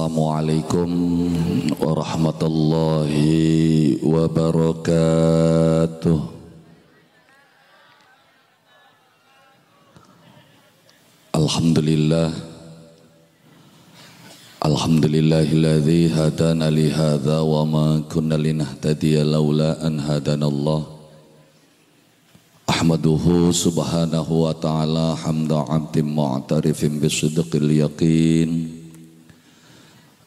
Assalamualaikum warahmatullahi wabarakatuh. Alhamdulillah. Alhamdulillahilladzi hadana li hadza wa ma kunna linahtadiya laula an hadanallah. Ahmaduhu subhanahu wa ta'ala hamda 'abdin mu'tarifin bisidqil yaqin.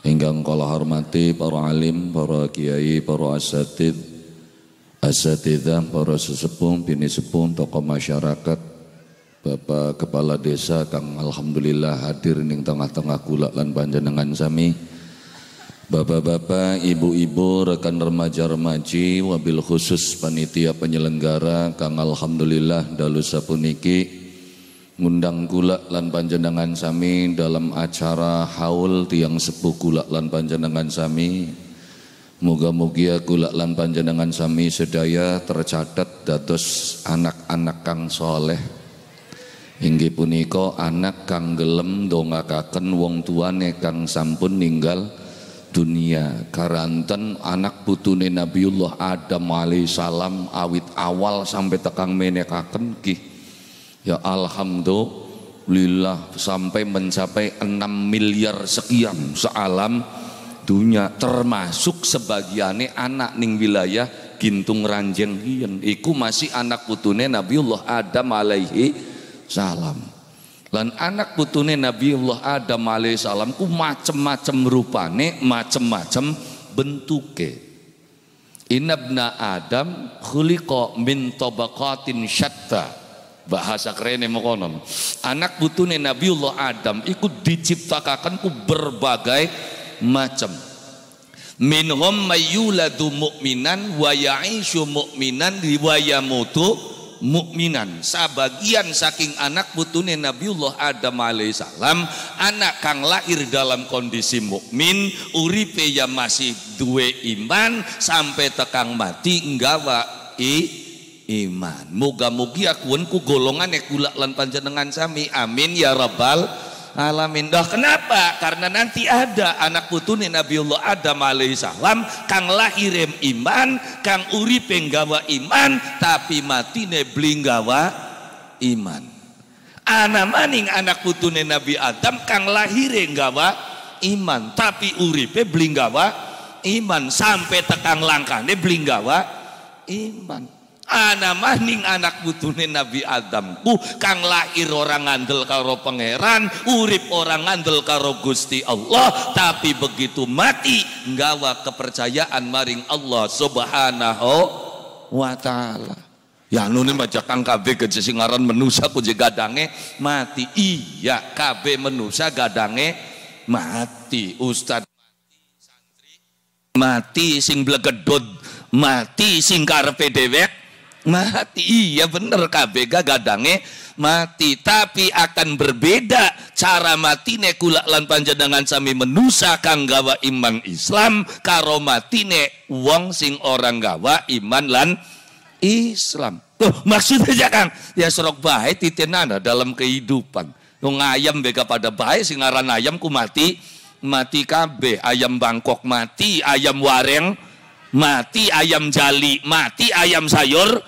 Ingkang Engkau hormati para alim, para kiai, para asatid, asatidah, para sesepuh, bini sepuh, tokoh masyarakat, Bapak Kepala Desa Kang Alhamdulillah hadir ning tengah-tengah kula lan panjenengan sami. Bapak-bapak, ibu-ibu, rekan remaja-remaji, wabil khusus panitia penyelenggara Kang Alhamdulillah dalu sapuniki ngundang gulak lan panjenengan sami dalam acara haul tiang sepuh gulak lan panjenengan sami Moga moga gulak lan panjenengan sami sedaya tercatat dados anak-anak kang soleh hingga punika anak kang gelem dongakaken wong tuane kang sampun ninggal dunia karanten anak putune Nabiullah Adam salam awit awal sampai tekang menekaken kih Ya Alhamdulillah sampai mencapai 6 miliar sekian sealam dunia termasuk sebagiannya anak ning wilayah Gintung Ranjeng Hien iku masih anak putune Nabiullah Adam alaihi salam lan anak putune Nabiullah Adam alaihi salam ku macem-macem rupane macem-macem bentuke inabna Adam khuliqa min tabaqatin syatta bahasa kerennya mau konon anak putune Nabiullah Adam ikut diciptakan ku berbagai macam minhum mayyuladu mu'minan wa ya'ishu mu'minan wa yamutu mukminan sebagian saking anak putune Nabiullah Adam alaihissalam anak kang lahir dalam kondisi mukmin uripe ya masih duwe iman sampai tekang mati enggak i iman. moga mugi ku golongan yang kulak lan panjenengan sami. Amin ya rabbal alamin. Dah kenapa? Karena nanti ada anak putune Allah Adam salam kang lahirem iman, kang uri penggawa iman, tapi matine blinggawa iman. Anak maning anak putune Nabi Adam kang lahire gawa iman, tapi uripe blinggawa iman sampai tekang bling blinggawa iman Ana maning anak butune Nabi Adam ku uh, kang lahir orang ngandel karo pangeran, urip orang ngandel karo Gusti Allah, tapi begitu mati nggawa kepercayaan maring Allah Subhanahu wa taala. Ya nune majakan KB kerja singaran menusa kuje gadange mati. Iya KB menusa gadange mati. Ustad mati sing blegedod mati sing karepe dewek mati. Iya bener KBG gadangnya mati. Tapi akan berbeda cara matine kulak lan panjenengan sami menusa kang gawa iman Islam karo matine wong sing orang gawa iman lan Islam. Tuh, maksudnya ya Kang, ya serok bahaya titenana dalam kehidupan. Nung ayam bega pada bahaya sing aran ayam ku mati mati kabeh, ayam Bangkok mati, ayam wareng mati ayam jali, mati ayam sayur,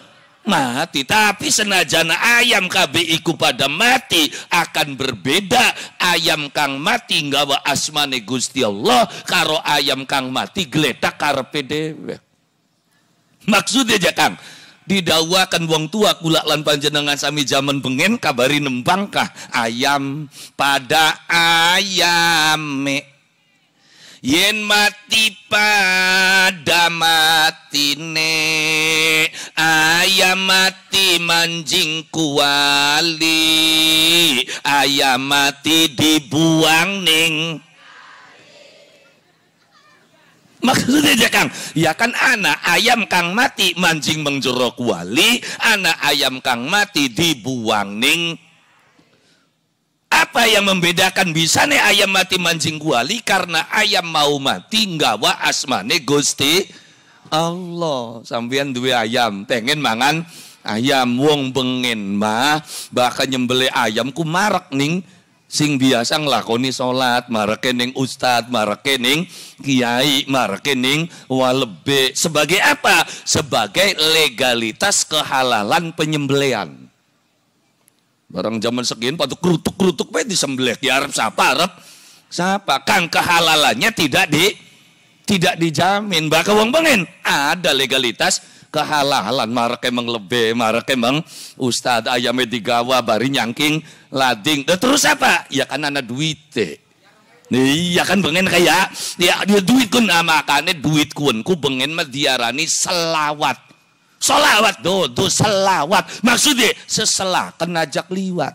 mati. Tapi senajana ayam KBI iku pada mati akan berbeda ayam kang mati nggawa asmane Gusti Allah karo ayam kang mati geletak karepe dhewe. Maksudnya aja Kang, didawakan wong tua kulak lan panjenengan sami zaman bengen kabari nembangkah ayam pada ayam yen mati pada matine ayam mati manjing kuali ayam mati dibuang ning Maksudnya ya Kang, ya kan anak ayam Kang mati manjing mengjerok kuali, anak ayam Kang mati dibuang ning apa yang membedakan bisa nih ayam mati mancing kuali karena ayam mau mati nggawa asmane Gusti Allah. sambian dua ayam, pengen mangan ayam wong bengen mah bahkan nyembelih ayam ku marak ning sing biasa ngelakoni sholat mareke ning ustad mareke kiai marak nih walebe sebagai apa sebagai legalitas kehalalan penyembelian Barang zaman sekian patut kerutuk-kerutuk bae disembelih. Ya Arab siapa Arab? Siapa? Kang kehalalannya tidak di tidak dijamin. Bahkan wong bengen ada legalitas kehalalan marek emang lebih marek emang ustad ayame digawa bari nyangking lading terus apa ya kan anak duit deh Iya kan bengen kayak ya dia ya duit kun nah, makane duit kun ku bengen mah diarani selawat Solawat. Tuh, tuh selawat. Maksudnya seselah Kenajak liwat.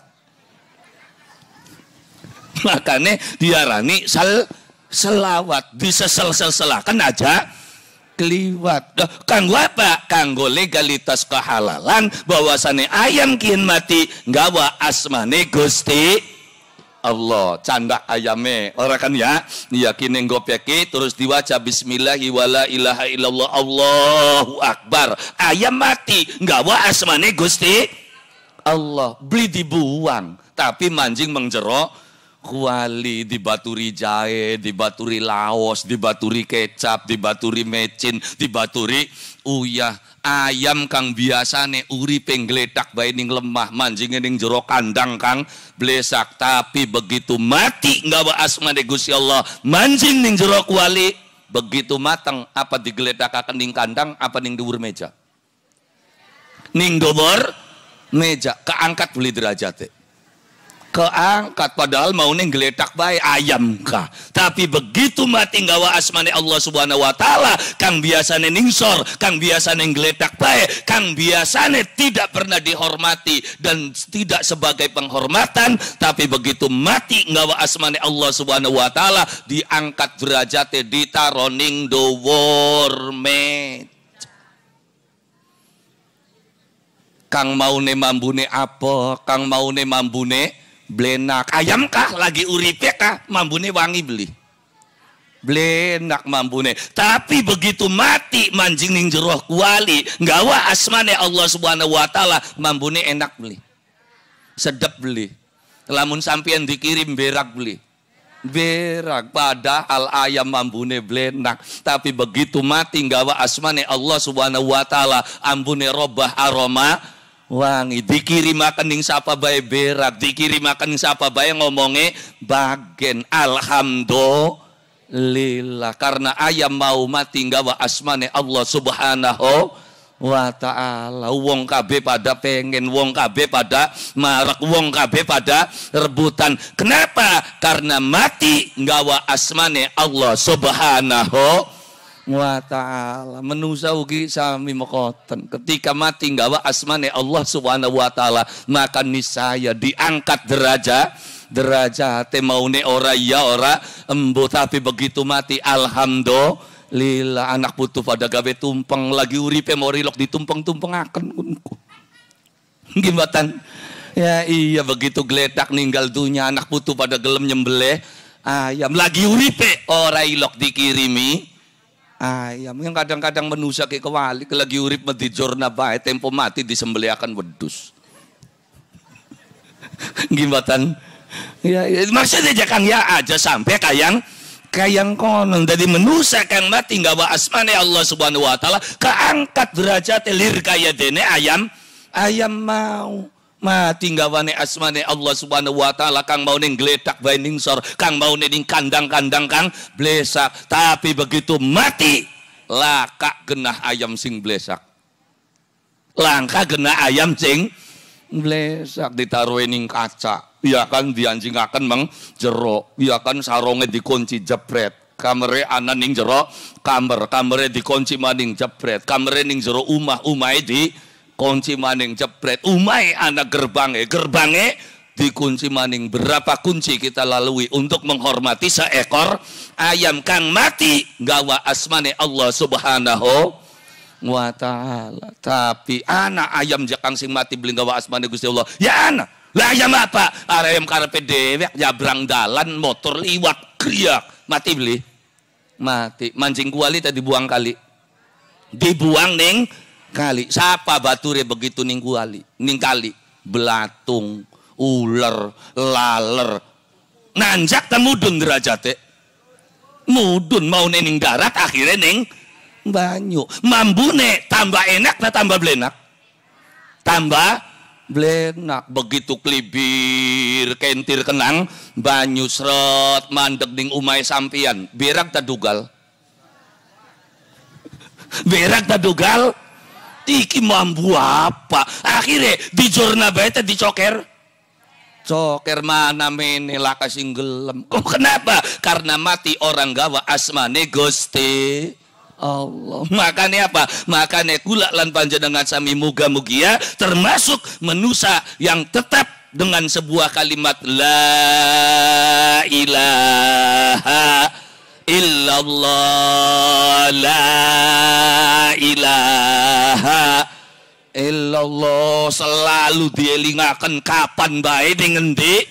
Makanya diarani sel selawat. Disesel-sel-selah. Kenajak liwat. kanggo apa? Kanggo legalitas kehalalan bahwasannya ayam kian mati gawa asmane Gusti Allah candak ayame orang kan ya gue gopeki terus diwaca bismillahi wala ilaha illallah Allahu akbar ayam mati nggawa asmane Gusti Allah beli dibuang tapi manjing mengjerok kuali dibaturi jahe, dibaturi laos, dibaturi kecap, dibaturi mecin, dibaturi uyah ayam kang biasane uripe gledak bae ning lemah manjinge ning jero kandang kang blesak tapi begitu mati nggawa asmane Gusti Allah manjing ning jero kuali begitu matang apa digledakaken ning kandang apa ning dhuwur meja ning dhuwur meja keangkat beli derajate keangkat padahal mau neng geletak baik ayam ka tapi begitu mati gawa asmane Allah subhanahu wa ta'ala kang biasane ningsor kang biasane geletak baik kang biasane tidak pernah dihormati dan tidak sebagai penghormatan tapi begitu mati gawa asmane Allah subhanahu wa ta'ala diangkat derajatnya ditaroning taroning met kang mau ne mambune apa kang mau ne mambune blenak ayam kah lagi uripe kah mambune wangi beli blenak mambune tapi begitu mati manjing ning jeroh kuali nggawa asmane Allah subhanahu wa ta'ala mambune enak beli sedap beli lamun sampean dikirim berak beli berak al ayam mambune blenak tapi begitu mati nggawa asmane Allah subhanahu wa ta'ala ambune robah aroma wangi. yang siapa sapa berak berat, makan yang siapa bae ngomongnya bagen. Alhamdulillah karena ayam mau mati nggawa asmane Allah Subhanahu wa ta'ala wong kabe pada pengen wong kabe pada marak wong kabe pada rebutan kenapa karena mati nggawa asmane Allah subhanahu wa ta'ala menusa ugi sami mekoten ketika mati wa asmane Allah subhanahu wa ta'ala maka nisaya diangkat derajat derajat maune ora ya ora embo tapi begitu mati alhamdulillah lila anak putu pada gawe tumpeng lagi uripe morilok ditumpeng-tumpeng akan unku. gimbatan Ya iya begitu geletak ninggal dunia anak putu pada gelem nyembelih ayam lagi uripe ora ilok dikirimi ayam ah, yang kadang-kadang menusa ke kewali lagi urip mati jurnal baik eh, tempo mati akan wedus gimbatan ya, ya maksudnya jangan ya aja sampai kayang kayang konon jadi menusa kan mati nggak bawa asmane Allah subhanahu wa taala keangkat derajat lir kaya dene ayam ayam mau mati gawane asmane Allah subhanahu wa ta'ala kang mau ning geletak bae sor kang mau ning kandang-kandang kang blesak tapi begitu mati laka genah ayam sing blesak langka genah ayam sing blesak ditaruh ning kaca iya kan dianjingaken meng jero iya kan sarongnya dikunci jepret kamere ana ning jero kamar kamere dikunci maning jepret kamere ning jero umah umah di kunci maning jepret umai anak gerbange gerbange dikunci maning berapa kunci kita lalui untuk menghormati seekor ayam kang mati gawa asmane Allah subhanahu wa ta'ala tapi anak ayam jakang sing mati beli gawa asmane gusti Allah ya anak lah ayam apa ayam karepe dewek nyabrang dalan motor liwat kriak mati beli mati mancing kuali tadi buang kali dibuang neng kali. Siapa bature begitu ning kali? Ning kali belatung, ular, laler. Nanjak dan mudun derajate. Mudun mau nening darat akhirnya neng banyu. Mambune tambah enak na tambah belenak. Tambah belenak begitu klibir kentir kenang banyu seret mandek ning umai sampian berak tadugal berak tadugal iki mambu apa akhirnya di jurnal bete dicoker coker mana mene laka singgelem kenapa karena mati orang gawa asmane gusti Allah. Makanya apa? Makanya kulak lan panjenengan sami muga-mugia termasuk menusa yang tetap dengan sebuah kalimat la ilaha illallah la ilaha illallah selalu dielingakan kapan baik dengan di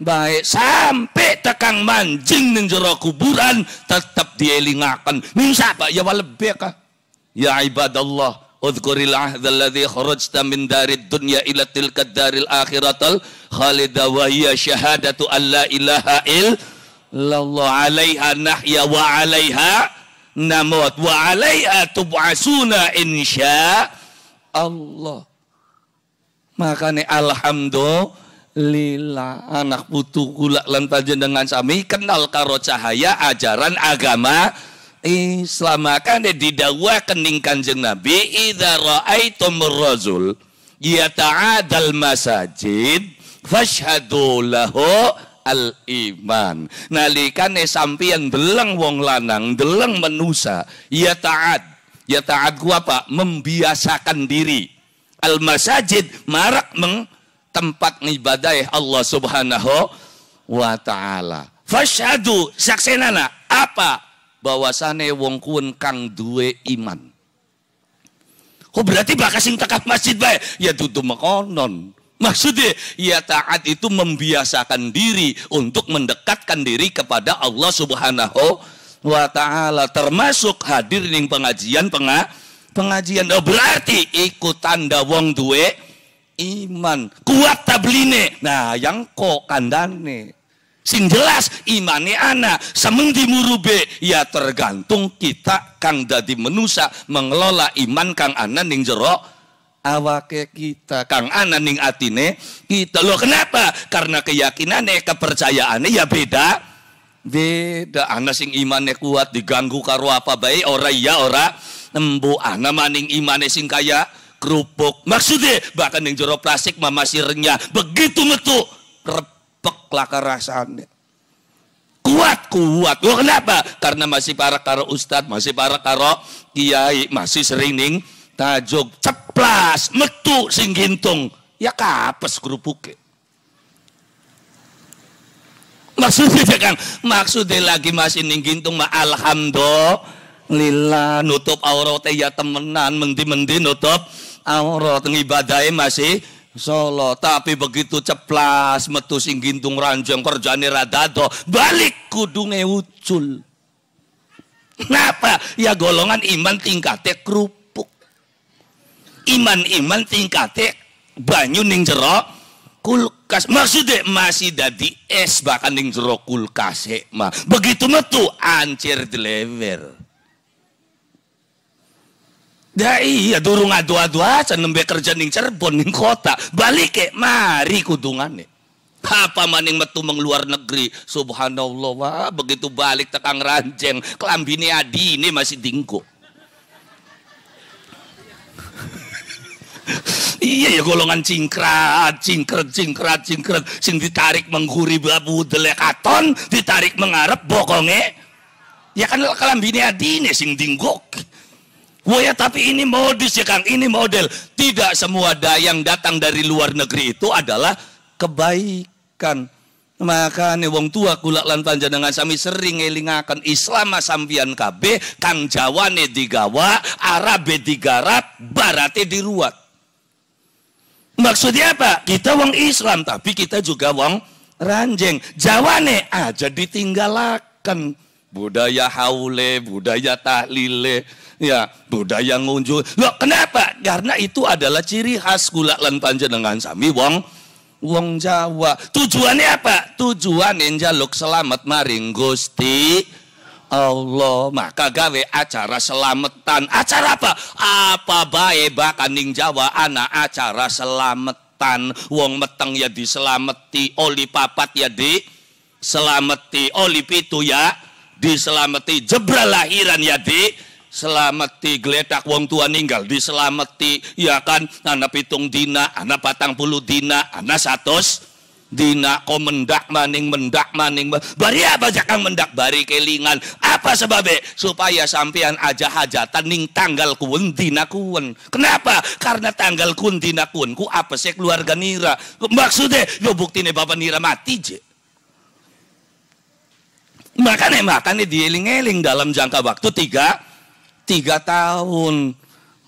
baik sampai tekang manjing dan jero kuburan tetap dielingakan minsa pak ya walebek kah ya ibadallah Udhkuril ahdha alladhi kharajta min darid dunya ila tilka daril akhiratal khalidah syahadatu an la ilaha illallah lallahu alaiha nahya wa alaiha namut wa alaiha tub'asuna insya Allah makanya alhamdulillah anak putu gula lan dengan sami kenal karo cahaya ajaran agama Islam makanya didawa kening kanjeng Nabi idha raaitum rajul yata'adal masajid fashhadu lahu al iman nalikane yang deleng wong lanang deleng menusa ya taat ya taat Gua apa membiasakan diri al masajid marak meng tempat ibadah Allah subhanahu wa ta'ala saksi saksenana apa bahwasane wong kuen kang duwe iman Oh berarti bakas sing tekan masjid bae ya tutup makonon Maksudnya, ya taat itu membiasakan diri untuk mendekatkan diri kepada Allah Subhanahu wa taala termasuk hadir di pengajian penga, pengajian oh, berarti ikut tanda wong duwe iman kuat tabline nah yang kok kandane sing jelas imane ana semendi murube ya tergantung kita kang dadi manusia mengelola iman kang anan ning jero awake kita kang ananing atine kita lo kenapa karena keyakinan keyakinannya kepercayaannya ya beda beda ana sing imannya kuat diganggu karo apa baik ora iya ora nembu. ana maning imannya sing kaya kerupuk maksudnya bahkan yang jero plastik mama sirnya begitu metu repek laka rasanya kuat kuat lo kenapa karena masih para karo ustad masih para karo kiai masih sering ning tajuk cep blas metu sing gintung ya kapes gerupuke maksudnya kan maksudnya lagi masih ning gintung ma alhamdulillah nutup aurat ya temenan menti-menti nutup aurat ngibadai masih Solo, tapi begitu ceplas metu sing gintung ranjang kerjane radado balik kudunge ucul. Kenapa? Ya golongan iman tingkatnya kerup iman-iman tingkate banyu ning jero kulkas maksudnya masih dadi es bahkan ning jero kulkas mah begitu metu ancir dilewer Ya iya durung adu-adu aja nembe kerja ning Cirebon ning kota balik ke mari kudungane apa maning metu mengluar negeri subhanallah wah begitu balik tekang ranjeng kelambini ini masih dingko. iya ya golongan cingkrat, cingkrat, cingkrat, cingkrat. Sing ditarik menghuri babu delekaton, ditarik mengarep bokonge. Ya kan kalambini adine sing dinggok. Wah ya tapi ini modus ya Kang, ini model. Tidak semua dayang datang dari luar negeri itu adalah kebaikan. Makanya wong tua kulak lan dengan sami sering ngelingakan Islam sambian KB, Kang Jawane digawa, Arabe digarap, Barate diruat. Maksudnya apa? Kita wong Islam, tapi kita juga wong ranjeng. Jawane aja ditinggalkan. budaya haule, budaya tahlile, ya budaya ngunjung. Loh, kenapa? Karena itu adalah ciri khas Gula lan panjenengan sami wong wong Jawa. Tujuannya apa? Tujuan njaluk selamat maring Gusti Allah maka gawe acara selamatan acara apa apa bae ning Jawa anak acara selamatan wong meteng ya diselameti oli papat ya di selameti oli pitu ya diselameti jebra lahiran ya di selameti geledak wong tua ninggal diselameti ya kan anak pitung dina anak patang puluh dina anak satus Dina ko mendak maning mendak maning bari apa jakang mendak bari kelingan apa sebabe supaya sampean aja hajatan ning tanggal kun dina kun kenapa karena tanggal kun dina kun ku apa sih keluarga nira maksudnya yo buktine bapak nira mati je makanya makanya dieling-eling dalam jangka waktu tiga tiga tahun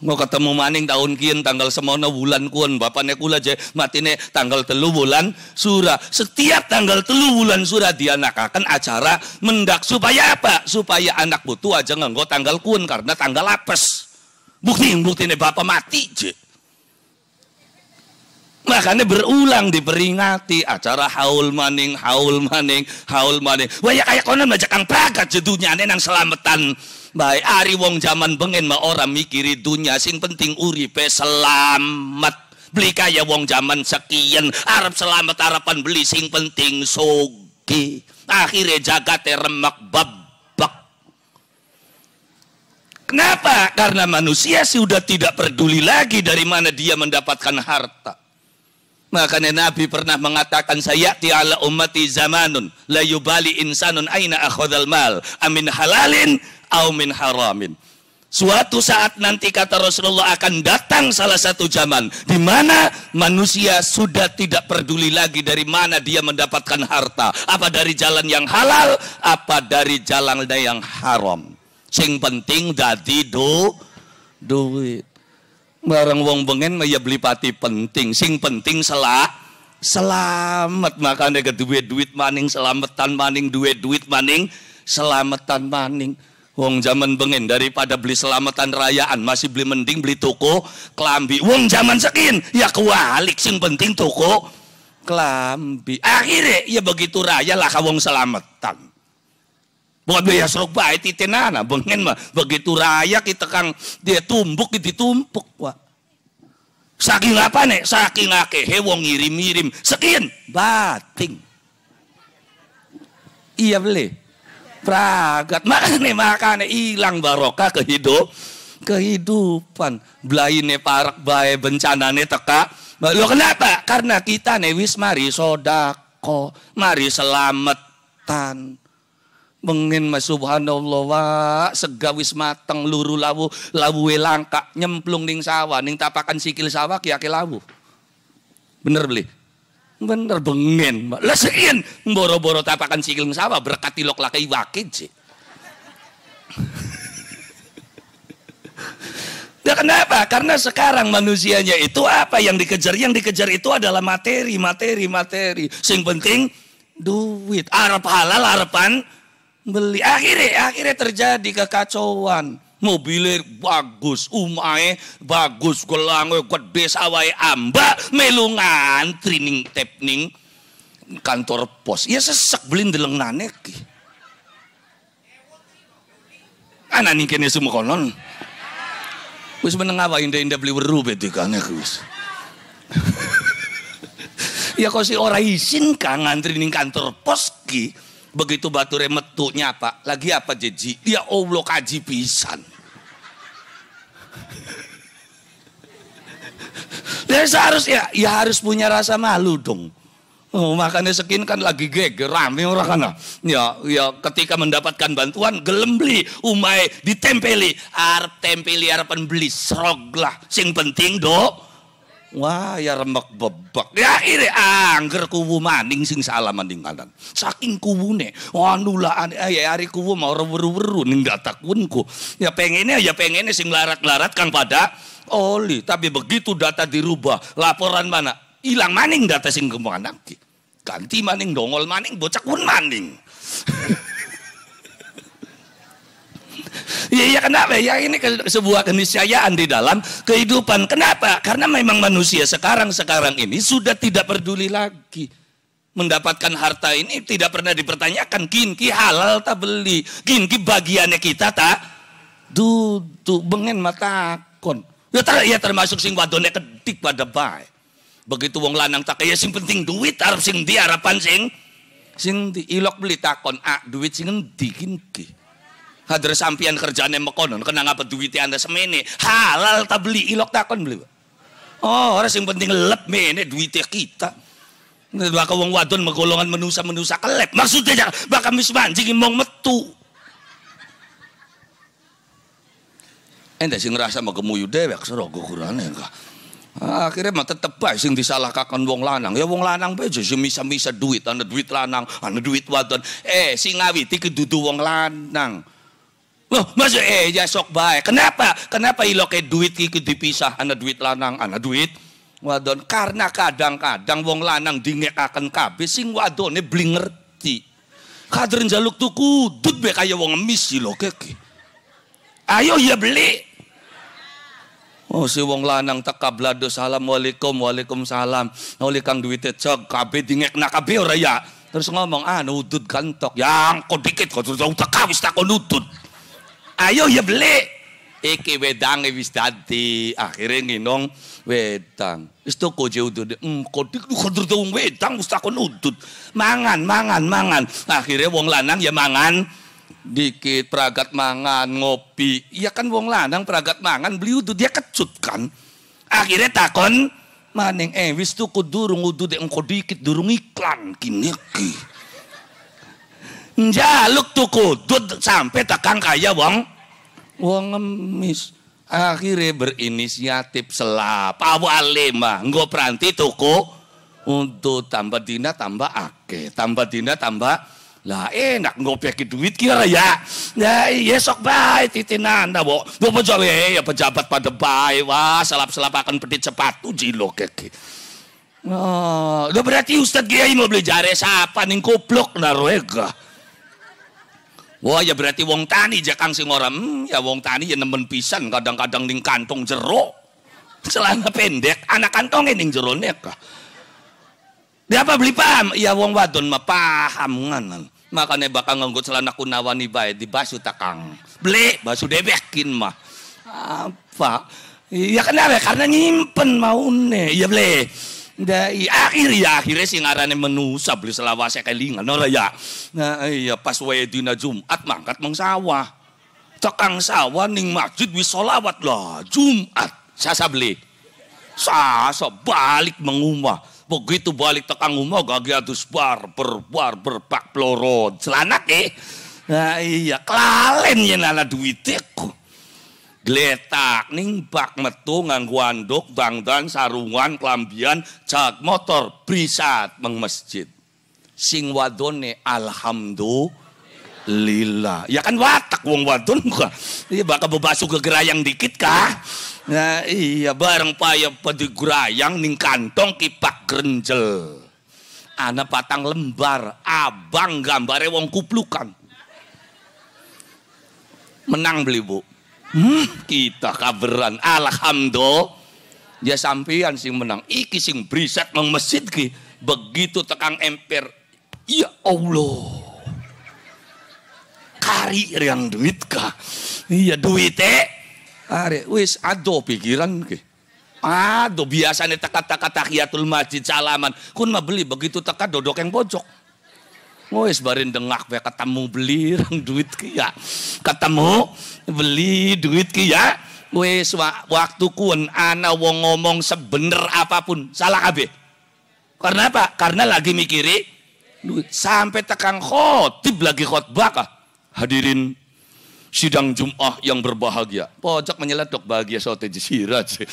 Mau ketemu maning tahun kian tanggal semono bulan kuon bapaknya kula je matine tanggal telu bulan surah setiap tanggal telu bulan surah nakakan acara mendak supaya apa supaya anak butuh aja nganggo tanggal kuan karena tanggal apes bukti bukti ne bapak mati je makanya berulang diperingati acara haul maning haul maning haul maning wah ya kayak konon aja kang pragat jadunya nang selamatan baik ari wong zaman bengen mah ora mikiri dunia sing penting uripe selamat beli kaya wong zaman sekian Arab selamat harapan beli sing penting sogi akhirnya jagate remak babak kenapa? karena manusia sudah tidak peduli lagi dari mana dia mendapatkan harta maka Nabi pernah mengatakan saya ti ala ummati zamanun layu yubali insanun aina akhadhal mal amin halalin au haramin. Suatu saat nanti kata Rasulullah akan datang salah satu zaman di mana manusia sudah tidak peduli lagi dari mana dia mendapatkan harta, apa dari jalan yang halal, apa dari jalan yang haram. Sing penting dadi duit. Barang wong bengen ya beli pati penting. Sing penting selah selamat makanya ke duit duit maning selamatan maning duit duit maning selamatan maning. Wong zaman bengen daripada beli selamatan rayaan masih beli mending beli toko kelambi. Wong zaman sekin ya kualik sing penting toko kelambi. Akhirnya ya begitu raya lah wong selamatan. Bukan sok baik titenana, bengen mah begitu raya kita kang dia tumbuk ditumpuk wah. Saking apa nih? Saking ake hewong ngirim ngirim sekian bating. Iya beli. Pragat makane makane hilang barokah kehidup kehidupan blaine parak bae bencanane teka lo kenapa karena kita nih wis mari sodako mari selamatan Mengin mas subhanallah wa segawis mateng luru lawu lawu langka nyemplung ning sawah ning tapakan sikil sawah kiake lawu. Bener beli? Bener bengen. Lah sekian boro-boro tapakan sikil ning sawah berkat tilok lakai sih. Ya kenapa? Karena sekarang manusianya itu apa yang dikejar? Yang dikejar itu adalah materi, materi, materi. Sing penting duit. Arab halal, harapan beli. Akhirnya, akhirnya terjadi kekacauan. Mobilnya bagus, umai bagus, gelangnya kuat sawai ambak, melungan training training kantor pos. Ya sesak beli deleng nanek. Anak nih kene semua konon. Wis meneng apa indah-indah beli weru betikane wis. ya kok si ora izin kang ngantri ning kantor pos ki. Begitu batu remetunya apa lagi apa jeji? Dia ya Allah kaji pisan. Dia seharusnya ya harus punya rasa malu dong. Oh, makanya sekin kan lagi geger rame orang kan ya ya ketika mendapatkan bantuan gelembli umai ditempeli ar tempeli arepan beli serog lah sing penting dok Wah, ya remek bebek. Ya ini angger kubu maning sing salah maning kanan. Saking kubu anu wah nula ane eh, ya, ya hari kubu mau weru-weru ning datakunku. Ya pengennya ya pengennya sing larat-larat kang pada oli. Tapi begitu data dirubah, laporan mana? Hilang maning data sing kemana? Ganti maning dongol maning, bocak pun maning. Iya ya kenapa? Ya ini kan sebuah keniscayaan di dalam kehidupan. Kenapa? Karena memang manusia sekarang-sekarang ini sudah tidak peduli lagi. Mendapatkan harta ini tidak pernah dipertanyakan. Kinki halal tak beli. Kinki bagiannya kita tak duduk bengen mata kon. Ya, ter, ya termasuk sing wadone kedik pada baik. Begitu wong lanang tak kaya sing penting duit harus sing di harapan sing sing di ilok beli takon a ah, duit sing di kinki hadir sampian yang mekonon kena ngapa duitnya anda semene halal tak beli ilok takon beli oh orang yang penting lep mene duwite kita Baka wong wadon megolongan menusa-menusa kelep. Maksudnya jangan baka mis mancing mong metu. Ente sing ngerasa mau magemuyu dewek serogo kurane enggak. akhirnya mah tetep baik sing disalahkan wong lanang. Ya wong lanang bae aja misa-misa duit, ana duit lanang, ana duit wadon. Eh sing ngawiti kedudu wong lanang. Loh, masa eh ya sok baik. Kenapa? Kenapa ilo ke duit iki dipisah ana duit lanang, ana duit wadon? Karena kadang-kadang wong lanang dingekaken kabeh sing wadone bling ngerti. Kadren jaluk tuku dud be kaya wong emis iloke keke. Ayo ya beli. Oh si wong lanang teka blado walaikum, waalaikumsalam. Noli oh, kang duwite cok dingek nak kabe ora ya. Terus ngomong, ah anu, nudut gantok yang ya, kok dikit kok terus teka ah, tak takon nudut. Ayo ya beli. Iki wedang wis dadi. Akhire nginong wedang. Wis toko jeudune. Hmm, kodik lu kudu wong wedang wis takon udut. Mangan, mangan, mangan. Akhire wong lanang ya mangan dikit peragat mangan ngopi ya kan wong lanang peragat mangan beli udut dia kecut kan akhirnya takon maning eh wis tuku durung udut engko dikit durung iklan kini ki njaluk tuku udut sampai takang kaya wong Wong ngemis. Akhirnya berinisiatif selap. Awal lima. Nggak peranti toko. Untuk tambah dina tambah ake. Tambah dina tambah lah enak pakai duit kira ya. Nah, iya sok bae titinan dah, Bo. Bo pejole ya, ya pejabat pada bae. Wah, selap-selap akan petit sepatu jilo keke. Oh, udah berarti Ustadz Kiai mau beli jare siapa ning naruega. naroega. Wah ya berarti wong tani jakang sing ora hmm, ya wong tani ya nemen pisan kadang-kadang ning kantong jero. Celana pendek, anak kantongnya ning jero nek. apa beli paham? Ya wong wadon mah paham nganan. Makanya bakal nganggo celana kunawani bae dibasu takang. Beli basu debekin mah. Apa? Iya kenapa? Karena nyimpen maune. Ya iya, beli. Da, akhir ya akhirnya sih ngarane menusa beli saya kelingan ora nah, ya. Nah iya pas wae dina Jumat mangkat mang sawah. Tekang sawah ning masjid wis solawat lah Jumat. Sasa beli. Sasa balik mengumah. Begitu balik tekang umah gak atus bar berbar berpak pelorot celana ke, eh. Nah iya kelalen yen ana duitiku gletak ning bak metu nganggu anduk dangdan sarungan kelambian jak motor brisat meng masjid sing wadone alhamdulillah ya kan watak wong wadon kok iya bakal bebasu ke gerayang dikit kah nah iya bareng paya pedi gerayang ning kantong kipak grenjel ana patang lembar abang gambare wong kuplukan menang beli bu Hmm, kita kabaran Alhamdulillah. Dia ya, sampean sing menang. Iki sing briset nang masjid ki. Begitu tekan emper. Ya Allah. Kari yang duit kah? Iya duit eh. Are, wis ado pikiran ki. Aduh biasanya teka-teka tahiyatul masjid salaman. Kun mah beli begitu teka dodok yang pojok. Wes barin dengak we ketemu beli rang duit kia. Ya. Ketemu beli duit kia. Ya. Wes waktu kun ana wong ngomong sebener apapun salah kabeh. Karena apa? Karena lagi mikiri duit. Sampai tekan khotib lagi khotbah kah? Hadirin sidang Jum'ah yang berbahagia. Pojok menyeledok bahagia sote jisirat sih.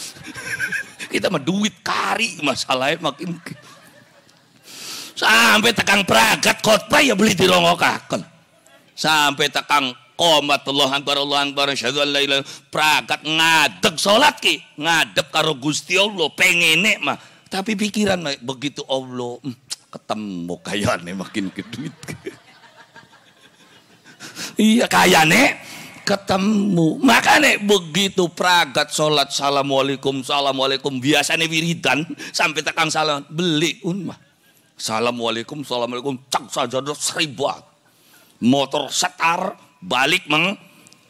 Kita mah duit kari masalahnya makin sampai tekan peragat khotbah ya beli di dilongokaken sampai tekan qomatullah akbar Allah akbar syahadu an la pragat ngadeg salat ki ngadep karo Gusti Allah pengen mah tapi pikiran mah begitu Allah ketemu hmm, ketemu kayane makin ke duit iya kayane ketemu maka nek begitu pragat sholat assalamualaikum assalamualaikum biasanya wiridan sampai tekan salam beli unmah Assalamualaikum, Assalamualaikum, cak saja seribuan. Motor setar, balik meng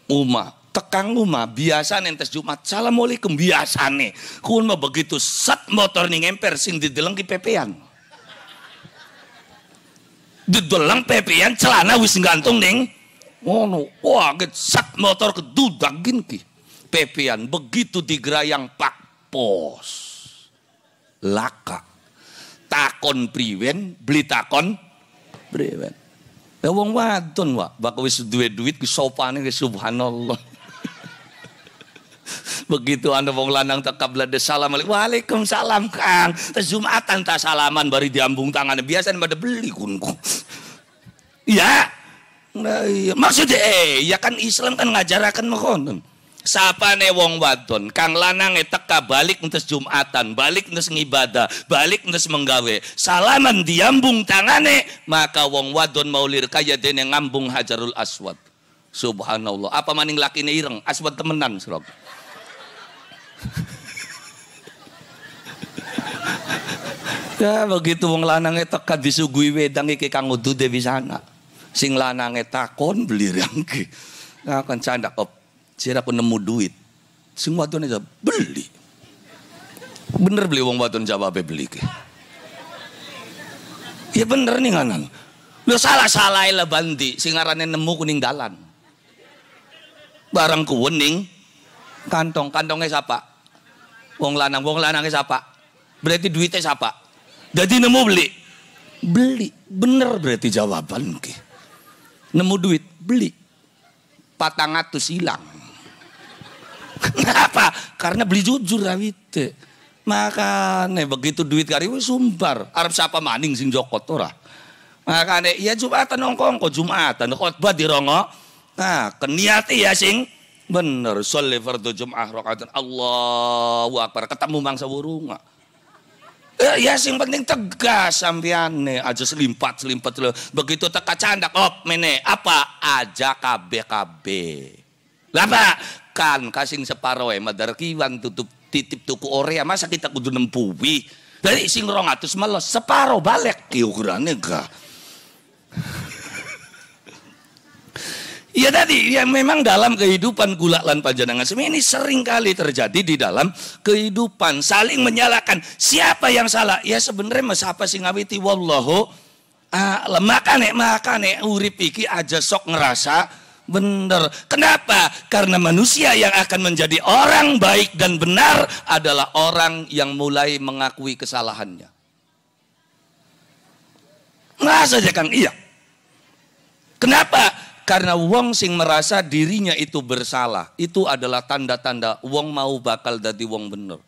Uma. Tekang Uma, biasa nentes Jumat. Assalamualaikum, biasa nih. Kun mah begitu set motor nih ngemper, sing dideleng di pepean. Dideleng pepean, celana wis gantung neng. Ngono, wah get set motor ke gin ginki. Pepean, begitu digerayang pak pos. Laka takon priwen, beli takon priwen. Ya wong wadon wak, bakal wis duwe-duit ke sopane ke subhanallah. Begitu anda wong lanang tak lade salam Waalaikumsalam Kang. terjumatan tak salaman bari diambung tangannya. Biasanya pada beli kunku. Iya. Nah, iya. Maksudnya eh, ya kan Islam kan ngajarakan mengkonon ne wong wadon, kang Lanang e teka balik ntes Jumatan, balik ntes ngibadah, balik ntes menggawe. Salaman diambung tangane, maka wong wadon maulir kaya dene ngambung Hajarul Aswad. Subhanallah. Apa maning laki ne ireng, Aswad temenan, surok. ya begitu wong Lanang e teka disuguwi wedang iki kang dewi sana Sing Lanang e takon beli rangki. Nah, kan canda kop Jera aku nemu duit. Sing wadon aja beli. Bener beli wong wadon Jawa beli ke. Ya bener nih kanan. Lu salah-salah lah bandi, Sing arane nemu kuning dalan. Barang kuning kantong kantongnya siapa? Wong lanang, wong lanangnya siapa? Berarti duitnya siapa? Jadi nemu beli. Beli. Bener berarti jawaban ke. Nemu duit, beli. Patang atus hilang. Kenapa? Karena beli jujur rawit. Makane begitu duit kari sumbar. Arab siapa maning sing jokot ora. Makane iya Jumatan nongkongko Jumatan khotbah dirongo. Nah, keniat iya sing bener. Sholli fardhu Jum'ah rakaatan Allahu Akbar. Ketemu mangsa burung Eh, ya sing penting tegas sampeane aja selimpat selimpat begitu teka candak op mene apa aja kabeh kabeh. Lah Pak, makan kasing separoe madarki wang tutup titip tuku orea ya masa kita kudu nempuwi dari sing rong atus meles separo balik ki ya ukurannya ga Ya tadi yang memang dalam kehidupan gula lan panjenengan ini sering kali terjadi di dalam kehidupan saling menyalahkan siapa yang salah ya sebenarnya mas apa sih ngawiti wallahu Ah, makane makane urip iki aja sok ngerasa benar. Kenapa? Karena manusia yang akan menjadi orang baik dan benar adalah orang yang mulai mengakui kesalahannya. Masa aja kan iya. Kenapa? Karena wong sing merasa dirinya itu bersalah, itu adalah tanda-tanda wong mau bakal jadi wong bener.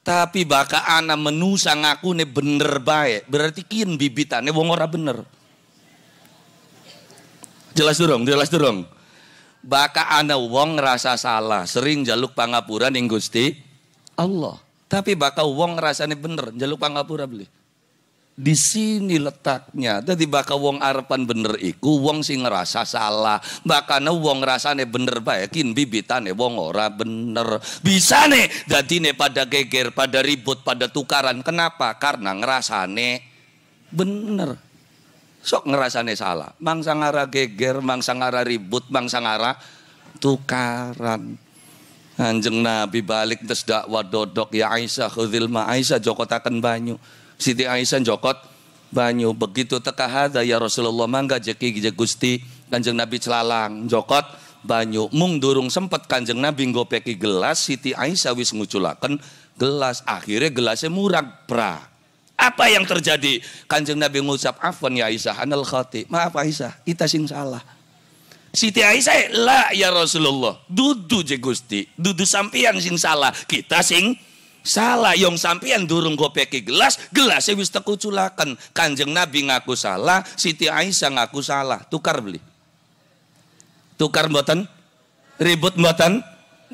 Tapi baka ana sang aku nih bener baik, berarti kian bibitannya wong ora bener. Jelas durung, jelas durung. Baka ana wong ngerasa salah, sering jaluk pangapuran ning Gusti Allah. Tapi baka wong ngerasane bener, jaluk pangapura beli. Di sini letaknya. jadi baka wong arepan bener iku wong sing ngerasa salah. Bakane wong ngrasane bener bae kin bibitane wong ora bener. bisa Bisane dadine pada geger, pada ribut, pada tukaran. Kenapa? Karena ngerasane bener. Sok ngerasane salah. Mangsa ngara geger, mangsa ngara ribut, mangsa ngara tukaran. Anjeng Nabi balik terus dakwah dodok ya Aisyah Khudilma ma Aisyah akan banyu. Siti Aisyah jokot banyu. Begitu teka hadza ya Rasulullah mangga jeki Gusti Kanjeng Nabi celalang jokot banyu. Mung durung sempat Kanjeng Nabi ngopeki gelas Siti Aisyah wis nguculakan gelas. Akhirnya gelasnya murak pra. Apa yang terjadi? Kanjeng Nabi ngucap, afwan ya Aisyah, anal khati. Maaf Aisyah, kita sing salah. Siti Aisyah, la ya Rasulullah. Dudu je Gusti, dudu sampian sing salah. Kita sing salah yang sampean durung gopeki gelas, gelasnya wis tekutulakan. Kanjeng Nabi ngaku salah, Siti Aisyah ngaku salah. Tukar beli. Tukar mboten? Ribut mboten?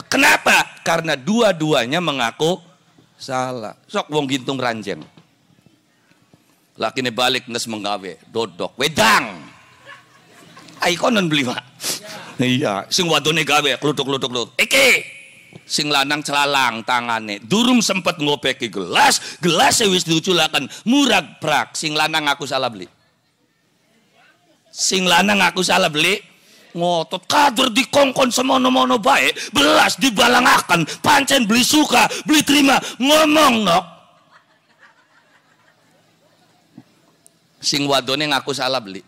Kenapa? Karena dua-duanya mengaku salah. Sok wong gintung ranjeng. Laki ni balik nges menggawe, dodok, wedang. Aikonon beli mak. Iya, sing wadon wadone gawe kelutuk kelutuk klutuk. Iki sing lanang celalang tangane durung sempet ngopeki gelas gelas e wis diuculakan murag prak sing lanang aku salah beli sing lanang aku salah beli ngotot kader dikongkon semono-mono baik belas dibalangakan pancen beli suka beli terima ngomong nok sing wadone ngaku salah beli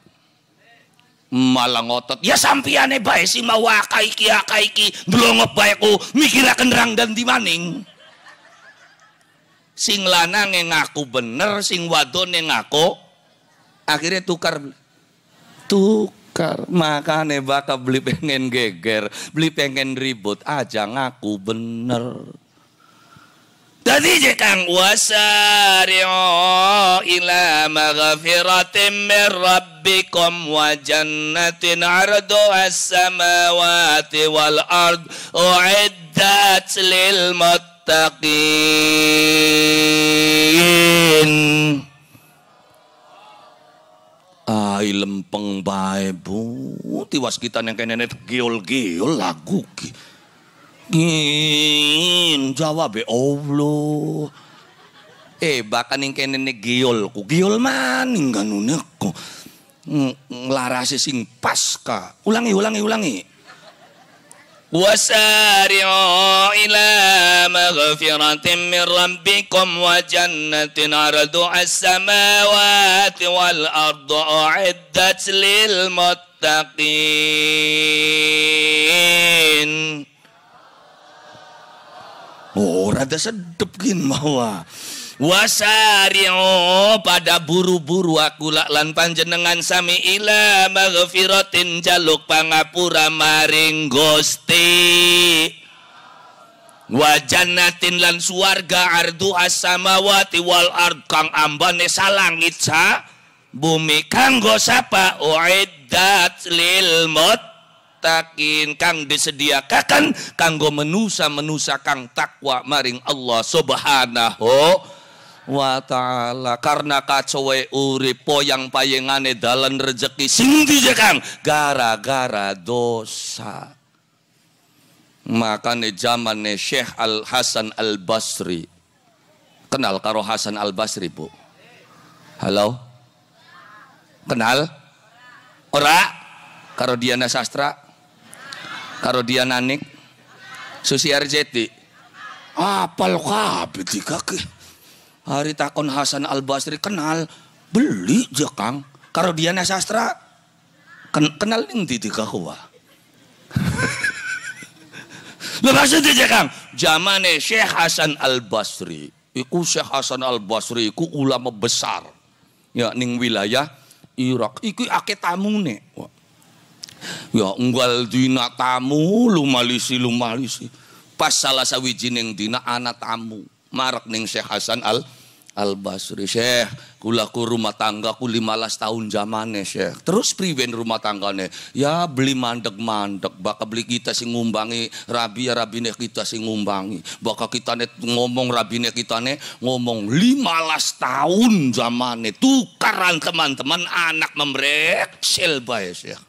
malah ngotot ya sampiane bae si mawa kaiki kaiki bae ku mikirakan rang dan dimaning sing lanang yang ngaku bener sing wadon yang ngaku akhirnya tukar tukar makane bakal beli pengen geger beli pengen ribut aja ngaku bener Tadi je kang wasario ila maghfiratin min rabbikum wa jannatin ardu as wal ard uiddat lil muttaqin Ai lempeng bae bu tiwas kita yang kene geol-geol lagu ki. Gin, jawab ya Allah. Eh, bahkan yang kene nih giol, ku giol maning kan uneku. Ngelarasi sing pasca. Ulangi, ulangi, ulangi. Wasari'u ila maghfiratin min rabbikum wa jannatin aradu as-samawati wal ardu a'iddat lil muttaqin. Oh, rada gin mawa. Wasari'u pada buru-buru aku lan panjenengan sami ila maghfiratin jaluk pangapura maring Gusti. Wa jannatin lan suarga ardu asamawati wal ard kang ambane salangit sa bumi kanggo sapa uiddat lil mut takin kang disediakakan kanggo menusa-menusa kang takwa maring Allah subhanahu wa ta'ala karena kacowe urip poyang payengane dalan rejeki sing kang gara-gara dosa makane ne Syekh Al Hasan Al Basri kenal karo Hasan Al Basri bu halo kenal ora karo Diana Sastra karo dia nanik Susi Arjeti apal di kaki. hari takon Hasan Al Basri kenal beli je Kang karo dia Sastra Ken kenal ning di tiga kuwa lepas itu je Kang zamane Syekh Hasan Al Basri iku Syekh Hasan Al Basri iku ulama besar ya ning wilayah Irak iku ake tamu Wah. Ya unggal dina tamu lumalisi lumalisi. Pas salah yang dina anak tamu marak ning Syekh Hasan Al Al Basri. Syekh, kulaku rumah tangga ku 15 tahun zamane, Syekh. Terus priwen rumah tanggane? Ya beli mandek-mandek, baka beli kita sing ngumbangi rabi ya rabine kita sing ngumbangi. Baka kita net ngomong rabine kita ne ngomong 15 tahun zamane. Tukaran teman-teman anak membrek sel bae, Syekh.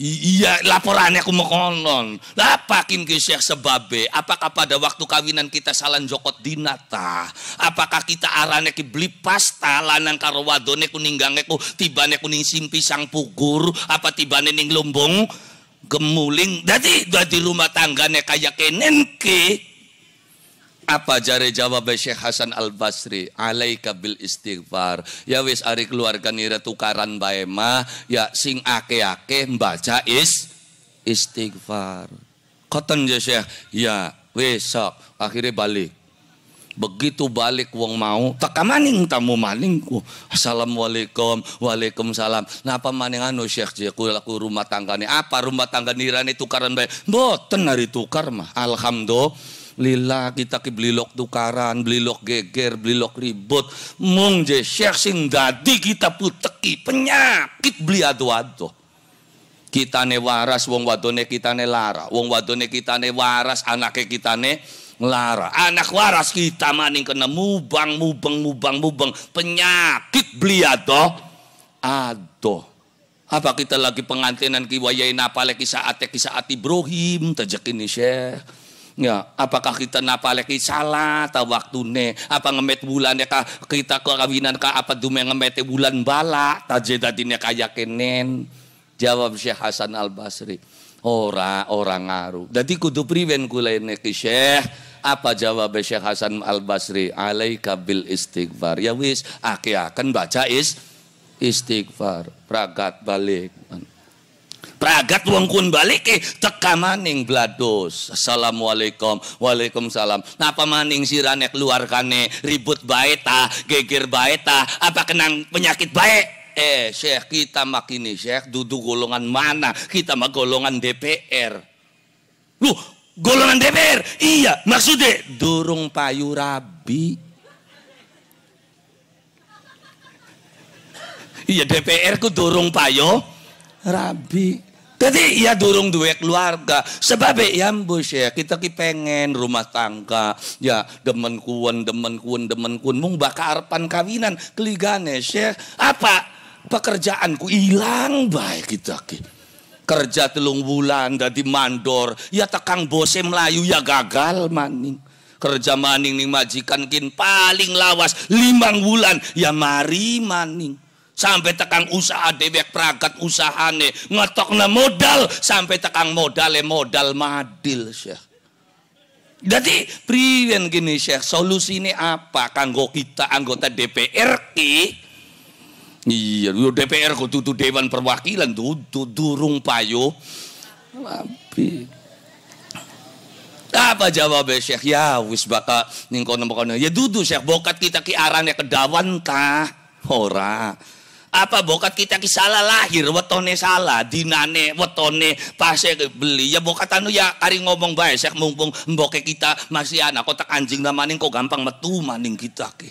Iya laporannya aku mau konon. Lapakin kisah sebabe. Apakah pada waktu kawinan kita salan jokot dinata? Apakah kita arane ki beli pasta lanang karo wadone kuninggange ku tibane kuning simpi sang pugur apa tibane ning lumbung gemuling jadi jadi rumah tangga kayak kenen ke apa jari jawab Syekh Hasan Al Basri? Alaika bil istighfar. Ya wis ari keluarga nira tukaran bae mah ya sing ake-ake mbaca is istighfar. Koten ya Syekh. Ya, besok akhirnya balik. Begitu balik wong mau, teka maning tamu maningku. Assalamualaikum, waalaikumsalam. Nah apa maning anu syekh jeku laku rumah tangga nih Apa rumah tangga nira nih tukaran bae? Mboten hari tukar mah. Alhamdulillah lila kita ki beli lok tukaran, beli lok geger, beli lok ribut. Mung je syekh sing dadi kita puteki penyakit beli adu-adu. Kita ne waras, wong wadone kita ne lara. Wong wadone kita ne waras, anaknya kita ne lara. Anak waras kita maning kena mubang, mubang mubang, mubang Penyakit beli adu. Ado. Apa kita lagi pengantinan kiwayai napale kisah ati Ibrahim. Tajak ini syekh. Ya, apakah kita napa lagi salah ta ne? Apa ngemet bulan ya kita kawinan ka apa dume ngemet bulan bala ta dini kayak kenen? Jawab Syekh Hasan Al Basri. Ora, orang ngaruh. Jadi kudu priwen kulene ki Syekh. Apa jawab Syekh Hasan Al Basri? Alaika bil istighfar. Ya wis, akhi akan baca is istighfar. Pragat balik pragat kun balik teka maning blados assalamualaikum waalaikumsalam napa maning sirane keluarkane ribut bae ta geger bae ta apa kenang penyakit baik eh Syekh kita makini Syekh duduk golongan mana kita mah golongan DPR lu golongan DPR iya maksudnya durung payu rabi Iya DPR ku durung payo rabi. Jadi ia ya durung duwe keluarga. Sebab e, ya ambus ya, kita ki pengen rumah tangga. Ya, demen kuon, demen kuon, demen kuon. Mung baka arpan kawinan, keligane ya. Apa? Pekerjaanku hilang baik kita ki. Kerja telung bulan dari mandor. Ya tekang bose Melayu ya gagal maning. Kerja maning ning majikan kin paling lawas limang bulan. Ya mari maning sampai tekang usaha dewek perangkat usahane na modal sampai tekang modal modal madil Syekh. Jadi priwen gini Syekh, solusi ini apa kanggo kita anggota DPR ki? Iya, DPR kok tutu Dewan Perwakilan tuh durung payo. Tapi apa jawabnya Syekh? Ya wis baka ningkono Ya dudu Syekh bokat kita ki arane kedawan ta Ora apa bokat kita ki salah lahir wetone salah dinane wetone pas beli ya bokat anu ya kari ngomong bae sek mumpung mboke kita masih anak kotak anjing namaning kok gampang metu maning kita ki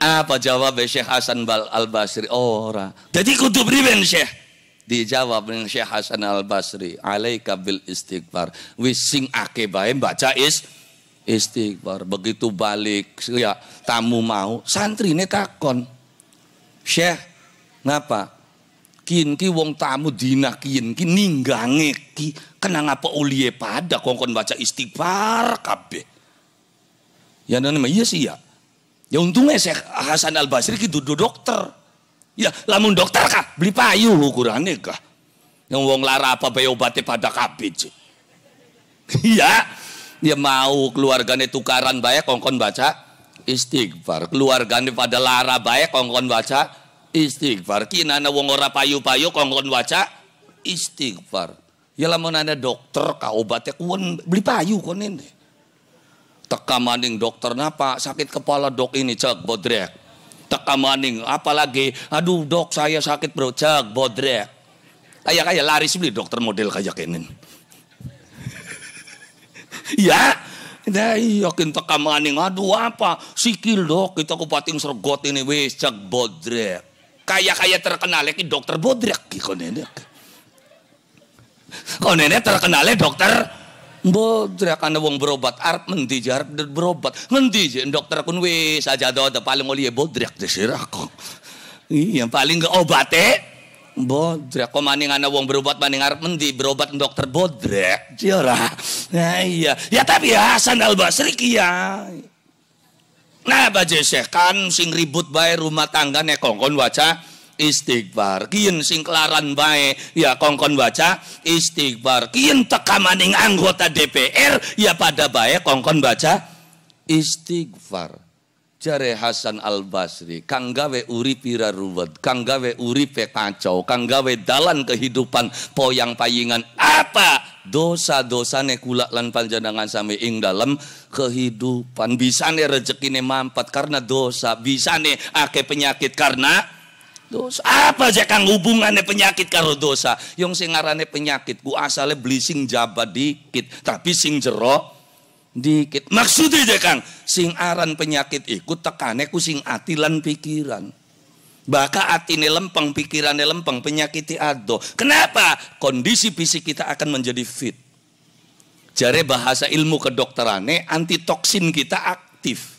apa jawab Syekh Hasan Al Basri ora jadi kudu priben Syekh Dijawab dengan Syekh Hasan Al Basri, alaika bil istighfar. Wis sing ake bae baca is istighfar. Begitu balik ya tamu mau, santri ini takon. Syekh, ngapa? Kin ki wong tamu dina kin ki ninggange ki kena ngapa ulie pada kongkon baca istighfar kabe Ya namanya iya sih ya. Ya untungnya Syekh Hasan Al Basri ki duduk dokter. Ya, lamun dokter kah? Beli payu ukurannya kah? Yang wong lara apa bayo obatnya pada je. Iya. Dia ya, mau keluarganya tukaran bayar kongkon baca istighfar. Keluargane pada lara baik kongkon waca istighfar. Kinana wong ora payu-payu kongkon waca istighfar. Ya lah ana dokter kau obatnya kuen beli payu kon ini. Teka maning dokter napa sakit kepala dok ini cek bodrek. Teka maning apalagi aduh dok saya sakit bro cek bodrek. Ayah kayak laris beli dokter model kayak ini. ya, Nah, yakin kita maning aduh apa sikil dok kita kupating sergot ini wis cak bodrek. Kaya-kaya terkenal ki dokter bodrek ki konenek. nenek terkenal dokter bodrek karena wong berobat art mendijar berobat mendijar dokter kun wis aja doa paling oli bodrek desir aku. Iya paling gak eh bodrek kok maning ana wong berobat maning arep mendi berobat dokter bodrek ji iya, nah, iya ya tapi ya Hasan Al Basri kia ya. nah baje Syekh kan sing ribut bae rumah tangga nek kongkon waca istighfar kian sing kelaran bae ya kongkon baca istighfar kian teka maning anggota DPR ya pada bae kongkon baca istighfar Jare Hasan Al Basri, kang gawe pira raruwet, kang gawe uripe kacau, kang gawe dalan kehidupan poyang payingan apa dosa dosanya kula lan panjenengan sami ing dalam kehidupan bisane rezekine mampat karena dosa bisane ake penyakit karena dosa apa aja kang hubungannya penyakit karo dosa yang singarane penyakit ku asale beli sing jabat dikit tapi sing jerok dikit. Maksudnya deh Kang, sing aran penyakit ikut tekane ku sing atilan pikiran. bahkan atine lempeng, pikirannya lempeng, penyakiti ado. Kenapa? Kondisi fisik kita akan menjadi fit. Jare bahasa ilmu kedokterane, antitoksin kita aktif.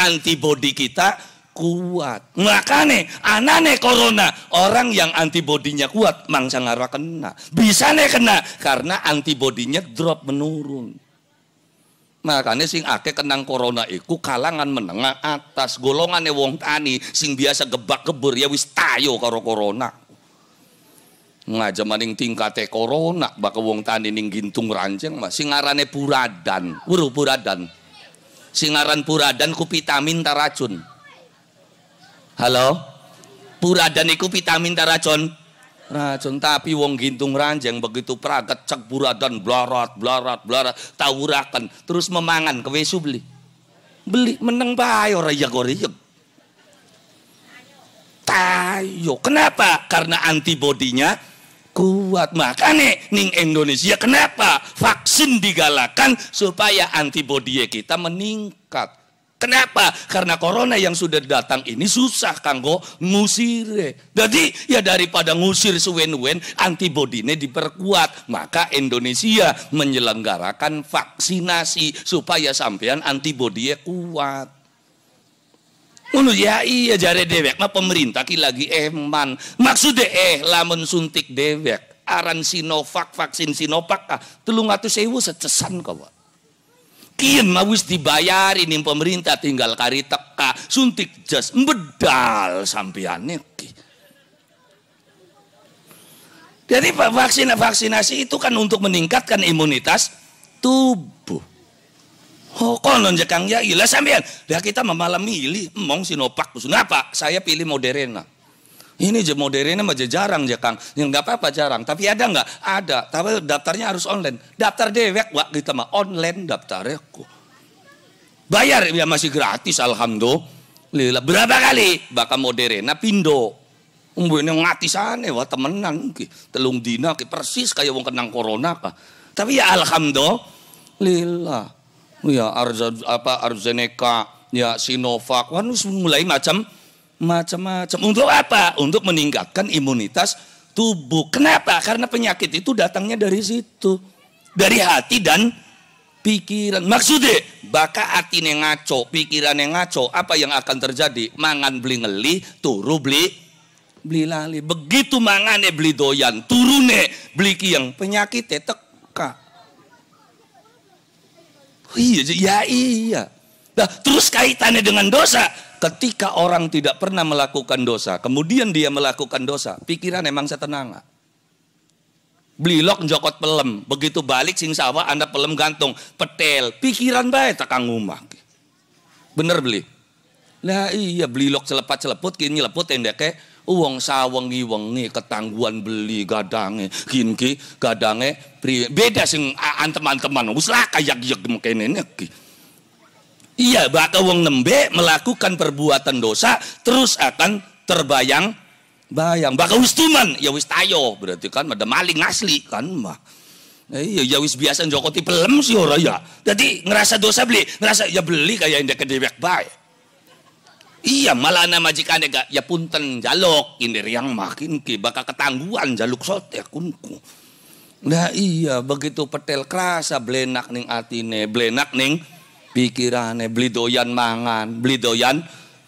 antibody kita kuat. Makane anane corona, orang yang antibodinya kuat mangsa ngarwa kena. Bisa nih kena karena antibodinya drop menurun. Makanya sing ake kenang corona iku kalangan menengah atas, golongan wong tani sing biasa gebak-gebur ya wis tayo karo corona. Ngajak maning tingkate corona bakal wong tani ning gintung ranjeng mas sing ngarane puradan. wuru puradan. Sing aran puradan ku vitamin taracun. Halo? Puradan iku vitamin taracun. Racun tapi wong gintung ranjang begitu praket cek buradan blarat blarat blarat tawurakan terus memangan wesu beli. Beli meneng bae ora ya goreng Tayo. Kenapa? Karena antibodinya kuat. nih ning Indonesia kenapa vaksin digalakan supaya antibodi kita meningkat. Kenapa? Karena corona yang sudah datang ini susah kanggo ngusir. Jadi ya daripada ngusir suwen-wen, antibodinya diperkuat. Maka Indonesia menyelenggarakan vaksinasi supaya sampean antibodinya kuat. Ngono ya iya jare dewek ma pemerintah ki lagi eman. Maksudnya eh lamun suntik dewek aran Sinovac vaksin Sinovac kah 300.000 secesan kau miskin awis dibayarin ini pemerintah tinggal kari teka suntik jas bedal sampian Jadi vaksin vaksinasi itu kan untuk meningkatkan imunitas tubuh. Oh, konon jekang ya ilah iya sampean. Dah kita memalam milih, emong Sinopak. Kenapa? Saya pilih Moderna. Ini je modernnya mah je jarang je Kang. Yang enggak apa-apa jarang, tapi ada enggak? Ada, tapi daftarnya harus online. Daftar dewek wak kita gitu mah online ya kok. Bayar ya masih gratis alhamdulillah. Berapa kali bahkan modernnya pindo. ini ngati sana wah temenan ki. Telung dina ki persis kayak wong kenang corona kah. Tapi ya alhamdulillah. Ya Arza, apa Arzeneka, ya Sinovac, wah mulai macam macam-macam. Untuk apa? Untuk meningkatkan imunitas tubuh. Kenapa? Karena penyakit itu datangnya dari situ. Dari hati dan pikiran. Maksudnya, baka yang ngaco, pikiran yang ngaco, apa yang akan terjadi? Mangan beli ngeli, turu beli beli lali. Begitu mangane beli doyan, turune beli kiang, Penyakit teka. Oh iya, ya iya. Nah, terus kaitannya dengan dosa, Ketika orang tidak pernah melakukan dosa, kemudian dia melakukan dosa, pikiran emang saya setenang nggak? Blilok njokot pelem, begitu balik sing sawah anda pelem gantung, petel, pikiran baik takang ngumah. Bener beli? Lah iya blilok celepat seleput kini leput tendeke uang sawengi wengi ketangguan beli gadange kinki gadange beda sing antem-anteman teman lah kayak yek mekene ki. Iya, bakal wong nembe melakukan perbuatan dosa terus akan terbayang bayang. Bakal wis tuman, ya wis tayo berarti kan ada maling asli kan mah. Eh, iya, ya wis biasa Joko lem sih ora ya. Jadi ngerasa dosa beli, ngerasa ya beli kayak indek kedewek bae. Iya, malah nama jika gak ya punten jaluk ini yang makin ki bakal ketangguhan jaluk sote kunku. Nah iya, begitu petel kerasa blenak ning atine, blenak ning pikirane beli doyan mangan, beli doyan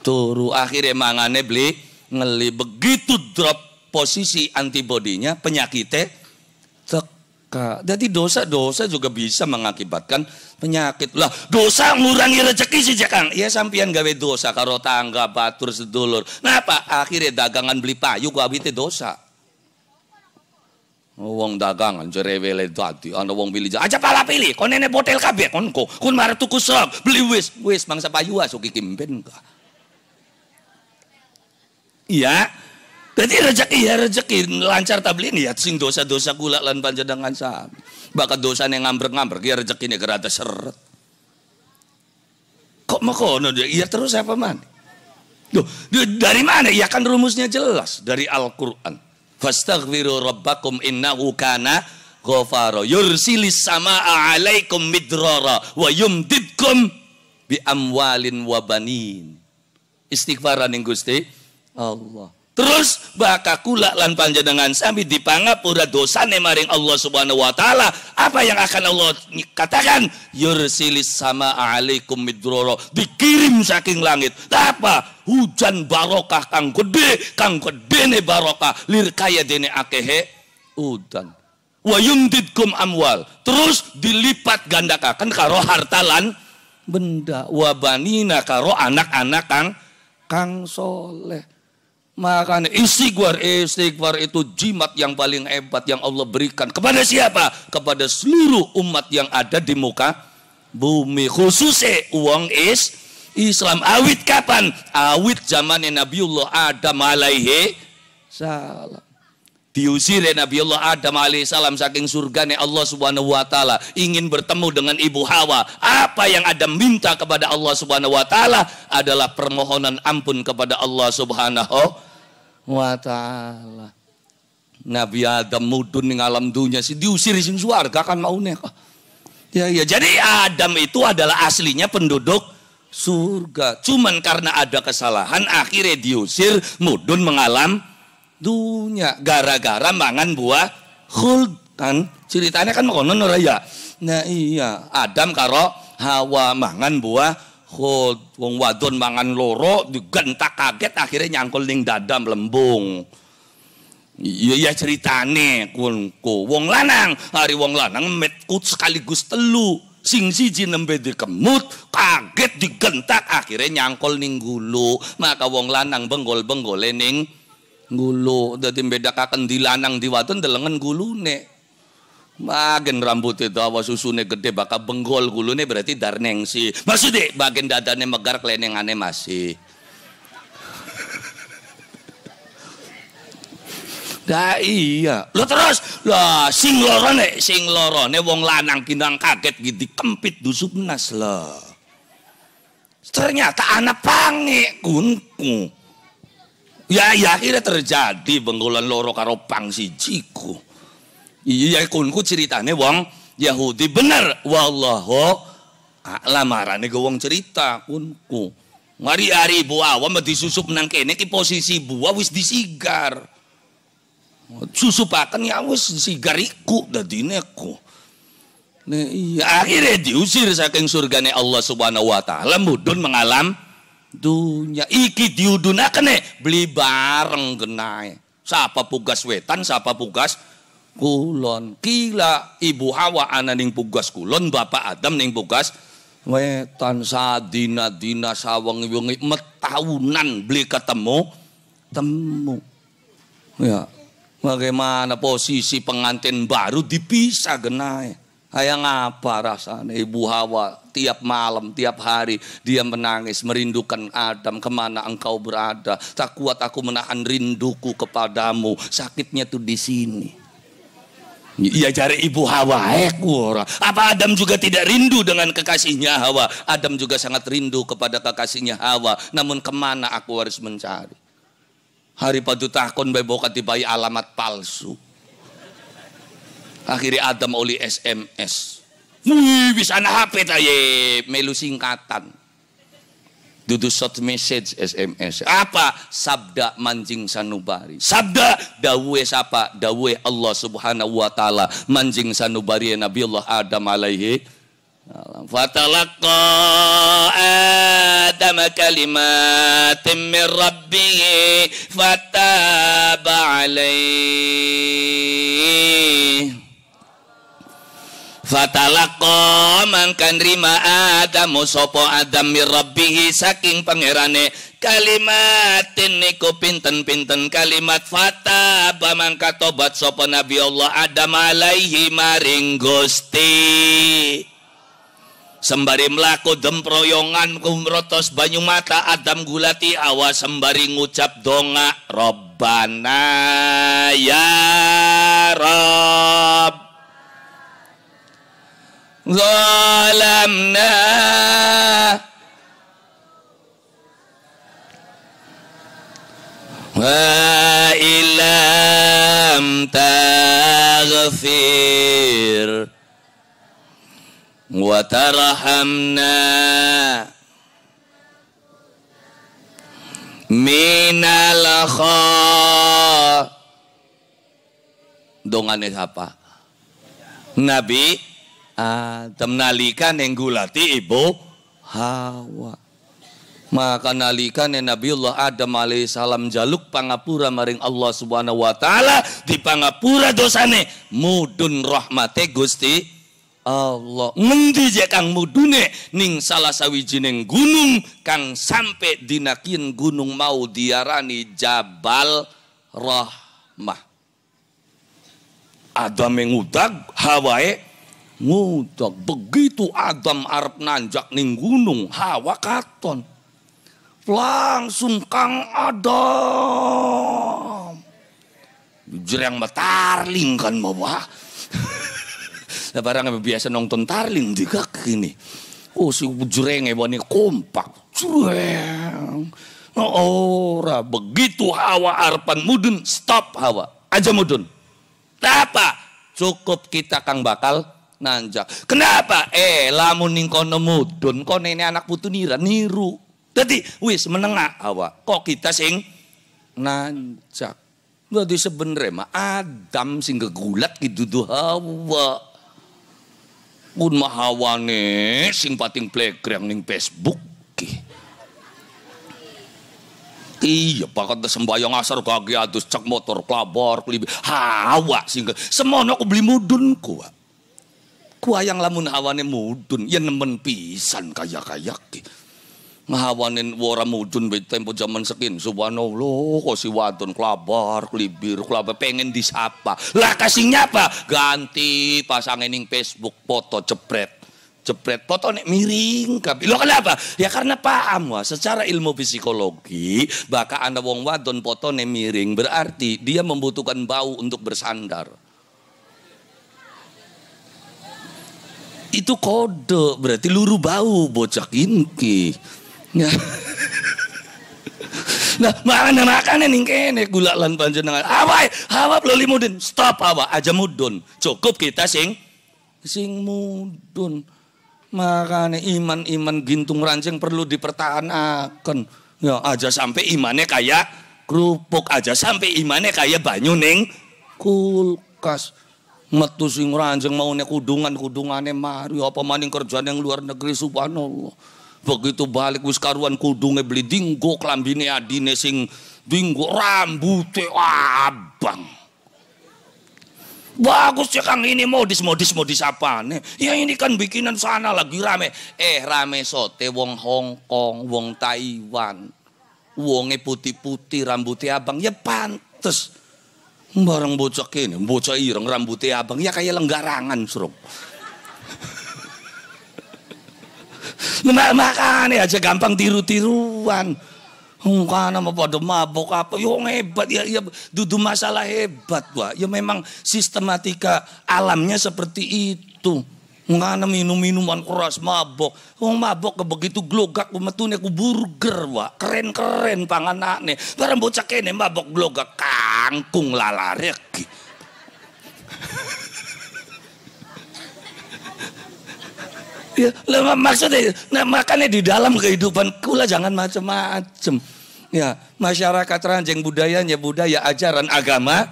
turu, akhirnya mangane beli ngeli begitu drop posisi antibodinya penyakitnya teka. Jadi dosa-dosa juga bisa mengakibatkan penyakit. Lah, dosa ngurangi rezeki sih jakang, ya sampean gawe dosa karo tangga, batur sedulur. kenapa Akhirnya dagangan beli payu gua abite dosa. Oh, wong dagang jerewele tadi, ana wong pilih aja pala pilih, kon nene botel kabeh konko, kon mare tuku sok, beli wis, wis mangsa payu asuk iki ka. Iya. Dadi rezeki ya rezeki lancar tablin ya sing dosa-dosa gula lan panjenengan sami. Bakat dosa dosane ngambrek-ngambrek ya rezekine gerata seret. Kok makono dia iya terus apa man? Duh, dari mana? Iya kan rumusnya jelas dari Al-Qur'an. Fastaghfiru rabbakum innahu kana ghafara yursilis samaa'a alaikum midrara wa yumdidkum bi amwalin wa banin. Istighfaran yang Gusti Allah. Terus baka kula lan panjenengan sami dipangapura dosane maring Allah Subhanahu wa taala. Apa yang akan Allah katakan? Yursilis sama alaikum midroro. Dikirim saking langit. Apa? Hujan barokah kang gede, kang ne barokah lir kaya dene akehe udan. Wa yumdidkum amwal. Terus dilipat gandakan karo harta lan benda. Wa banina karo anak-anak kang kang soleh Makanya istighfar, istighfar itu jimat yang paling hebat yang Allah berikan kepada siapa? Kepada seluruh umat yang ada di muka bumi khususnya uang is Islam awit kapan? Awit zaman Nabiullah ada alaihi salam. Diusir Nabi Allah Adam alaihi salam saking surganya Allah subhanahu wa ta'ala. Ingin bertemu dengan ibu Hawa. Apa yang Adam minta kepada Allah subhanahu wa ta'ala adalah permohonan ampun kepada Allah subhanahu wa ta'ala. Nabi Adam mudun ning alam dunia sih diusir sing suarga kan maune kok. Ya ya jadi Adam itu adalah aslinya penduduk surga. Cuman karena ada kesalahan akhirnya diusir mudun mengalam dunia gara-gara mangan buah khuld kan ceritanya kan konon raya. Nah iya Adam karo Hawa mangan buah Khud, wong wadon mangan loro digentak kaget akhirnya nyangkul ning dadam lembung. Iya ya ceritane kunku. Wong lanang, hari wong lanang metku sekaligus telu. Sing siji nembe dikemut, kaget digentak akhirnya nyangkul ning gulu. Maka wong lanang benggol-benggole ning gulu. Dadi mbedakaken dilanang diwadon delengen gulune. Makin rambut itu awas susunya gede bakal benggol gulunya berarti darneng si. Maksudnya bagian dadanya megar aneh masih. Dah iya. Lo terus lah sing lorone sing lorone wong lanang kinang kaget gitu kempit nas lah. Ternyata anak pange kunku. Ya ya akhirnya terjadi benggolan loro karo pang si jiku. Iya ya kunku ceritane wong Yahudi bener wallahu a'lam arane go wong cerita kunku. Mari ari buah awam disusup nang kene ki posisi buah wis disigar. Susupaken ya wis sigar iku dadine aku. Nah, akhirnya diusir saking surgane Allah Subhanahu wa taala mudun mengalam dunia iki diudunaken beli bareng genai. Siapa pugas wetan, siapa pugas kulon. Kila ibu Hawa ana ning pugas kulon, bapak Adam ning pugas wetan sadina dina sawang wengi metaunan beli ketemu temu. Ya, bagaimana posisi pengantin baru dipisah genai. Hayang apa rasanya Ibu Hawa tiap malam, tiap hari dia menangis merindukan Adam kemana engkau berada. Tak kuat aku menahan rinduku kepadamu. Sakitnya tuh di sini. Iya cari ibu Hawa ekor. Eh, Apa Adam juga tidak rindu dengan kekasihnya Hawa? Adam juga sangat rindu kepada kekasihnya Hawa. Namun kemana aku harus mencari? Hari padu takon bayi alamat palsu. Akhirnya Adam oli SMS. Wih, bisa HP tayeb. melu singkatan. Dudu short message SMS. Apa? Sabda manjing sanubari. Sabda dawe siapa? Dawe Allah subhanahu wa ta'ala. Manjing sanubari Nabi Allah Adam alaihi. Fatalaqa Adam kalimatin min rabbih fataba alaihi. Fatalaqa mangkan rima Adamu sapa Adam mir saking pangerane ini ku pinten-pinten kalimat fata mangka tobat sopo Nabi Allah Adam alaihi maring Gusti sembari melaku demproyongan kumrotos banyu mata Adam gulati awas sembari ngucap donga Robbana ya Rob ظلمنا وإن لم تغفر وترحمنا من الخاطئين dongannya siapa? Nabi Adam nalika neng gulati ibu Hawa. Maka nalika neng Nabiullah Adam alaihissalam jaluk pangapura maring Allah subhanahu wa ta'ala di pangapura dosane mudun rahmate gusti Allah ngendi je kang mudune ning salah sawijining gunung kang sampai dinakin gunung mau diarani Jabal Rahmah Adam yang udag hawae Ngudak. Begitu Adam Arab nanjak ning gunung, Hawa katon. Langsung Kang Adam. Jerang tarling kan bawa. Lah barang biasa nonton tarling juga kini, Oh si jereng ini kompak. Jereng. Oh, nah, ora begitu hawa arpan mudun stop hawa aja mudun. Apa? Cukup kita kang bakal nanjak. Kenapa? Eh, lamun ning kono mudun, kono ini anak putu nira, niru. Jadi, wis menengah awak. Kok kita sing nanjak. Jadi sebenarnya mah Adam sing kegulat gitu tuh hawa. Pun mahawane sing pating playground ning Facebook. Iya, bahkan sembayang asar kaki atus cek motor kelabor kelibi hawa sing semua aku beli mudun kuat yang lamun hawane mudun yen nemen pisan kaya-kaya ki. Ngahawanin wara mudun be tempo zaman sekin. Subhanallah kok si wadon kelabar, kelibir, kelabar pengen disapa. Lah kasih nyapa ganti pasangin ning Facebook foto jepret. jepret foto nek miring kabeh. Lho kenapa? Ya karena paham wah, secara ilmu psikologi bakal anda wong wadon foto nek miring berarti dia membutuhkan bau untuk bersandar. itu kode berarti luru bau bocah inki ya. nah makanya makanya nih kene gula lan panjenengan apa? hawa lo limudin stop hawa aja mudun cukup kita sing sing mudun makanya iman iman gintung rancing perlu dipertahankan ya aja sampai imannya kayak kerupuk aja sampai imannya kayak banyu neng kulkas metu sing ranjeng maune kudungan-kudungane mari apa maning kerjaan yang luar negeri subhanallah. Begitu balik wis karuan kudunge beli dinggo klambine adine sing dinggo rambute abang. Bagus ya Kang ini modis modis modis apa nih? Ya ini kan bikinan sana lagi rame. Eh rame sote wong Hong Kong, wong Taiwan. Wonge putih-putih rambutnya abang ya pantes. Bareng bocah ini, bocah ireng rambutnya abang ya kayak lenggarangan, Suruh. makan ya aja gampang tiru-tiruan. Engkana mau pada mabok apa? Yo ya hebat ya, ya Duduk masalah hebat wah. Ya memang sistematika alamnya seperti itu. nama minum-minuman keras mabok. Wong mabok ke begitu glogak metune ku burger wah. Keren-keren pangan nih Barang bocah kene mabok glogak kangkung lalarek ya lewat maksudnya, nah, makanya di dalam kehidupan kula jangan macam-macam. Ya, masyarakat ranjeng budayanya budaya ajaran agama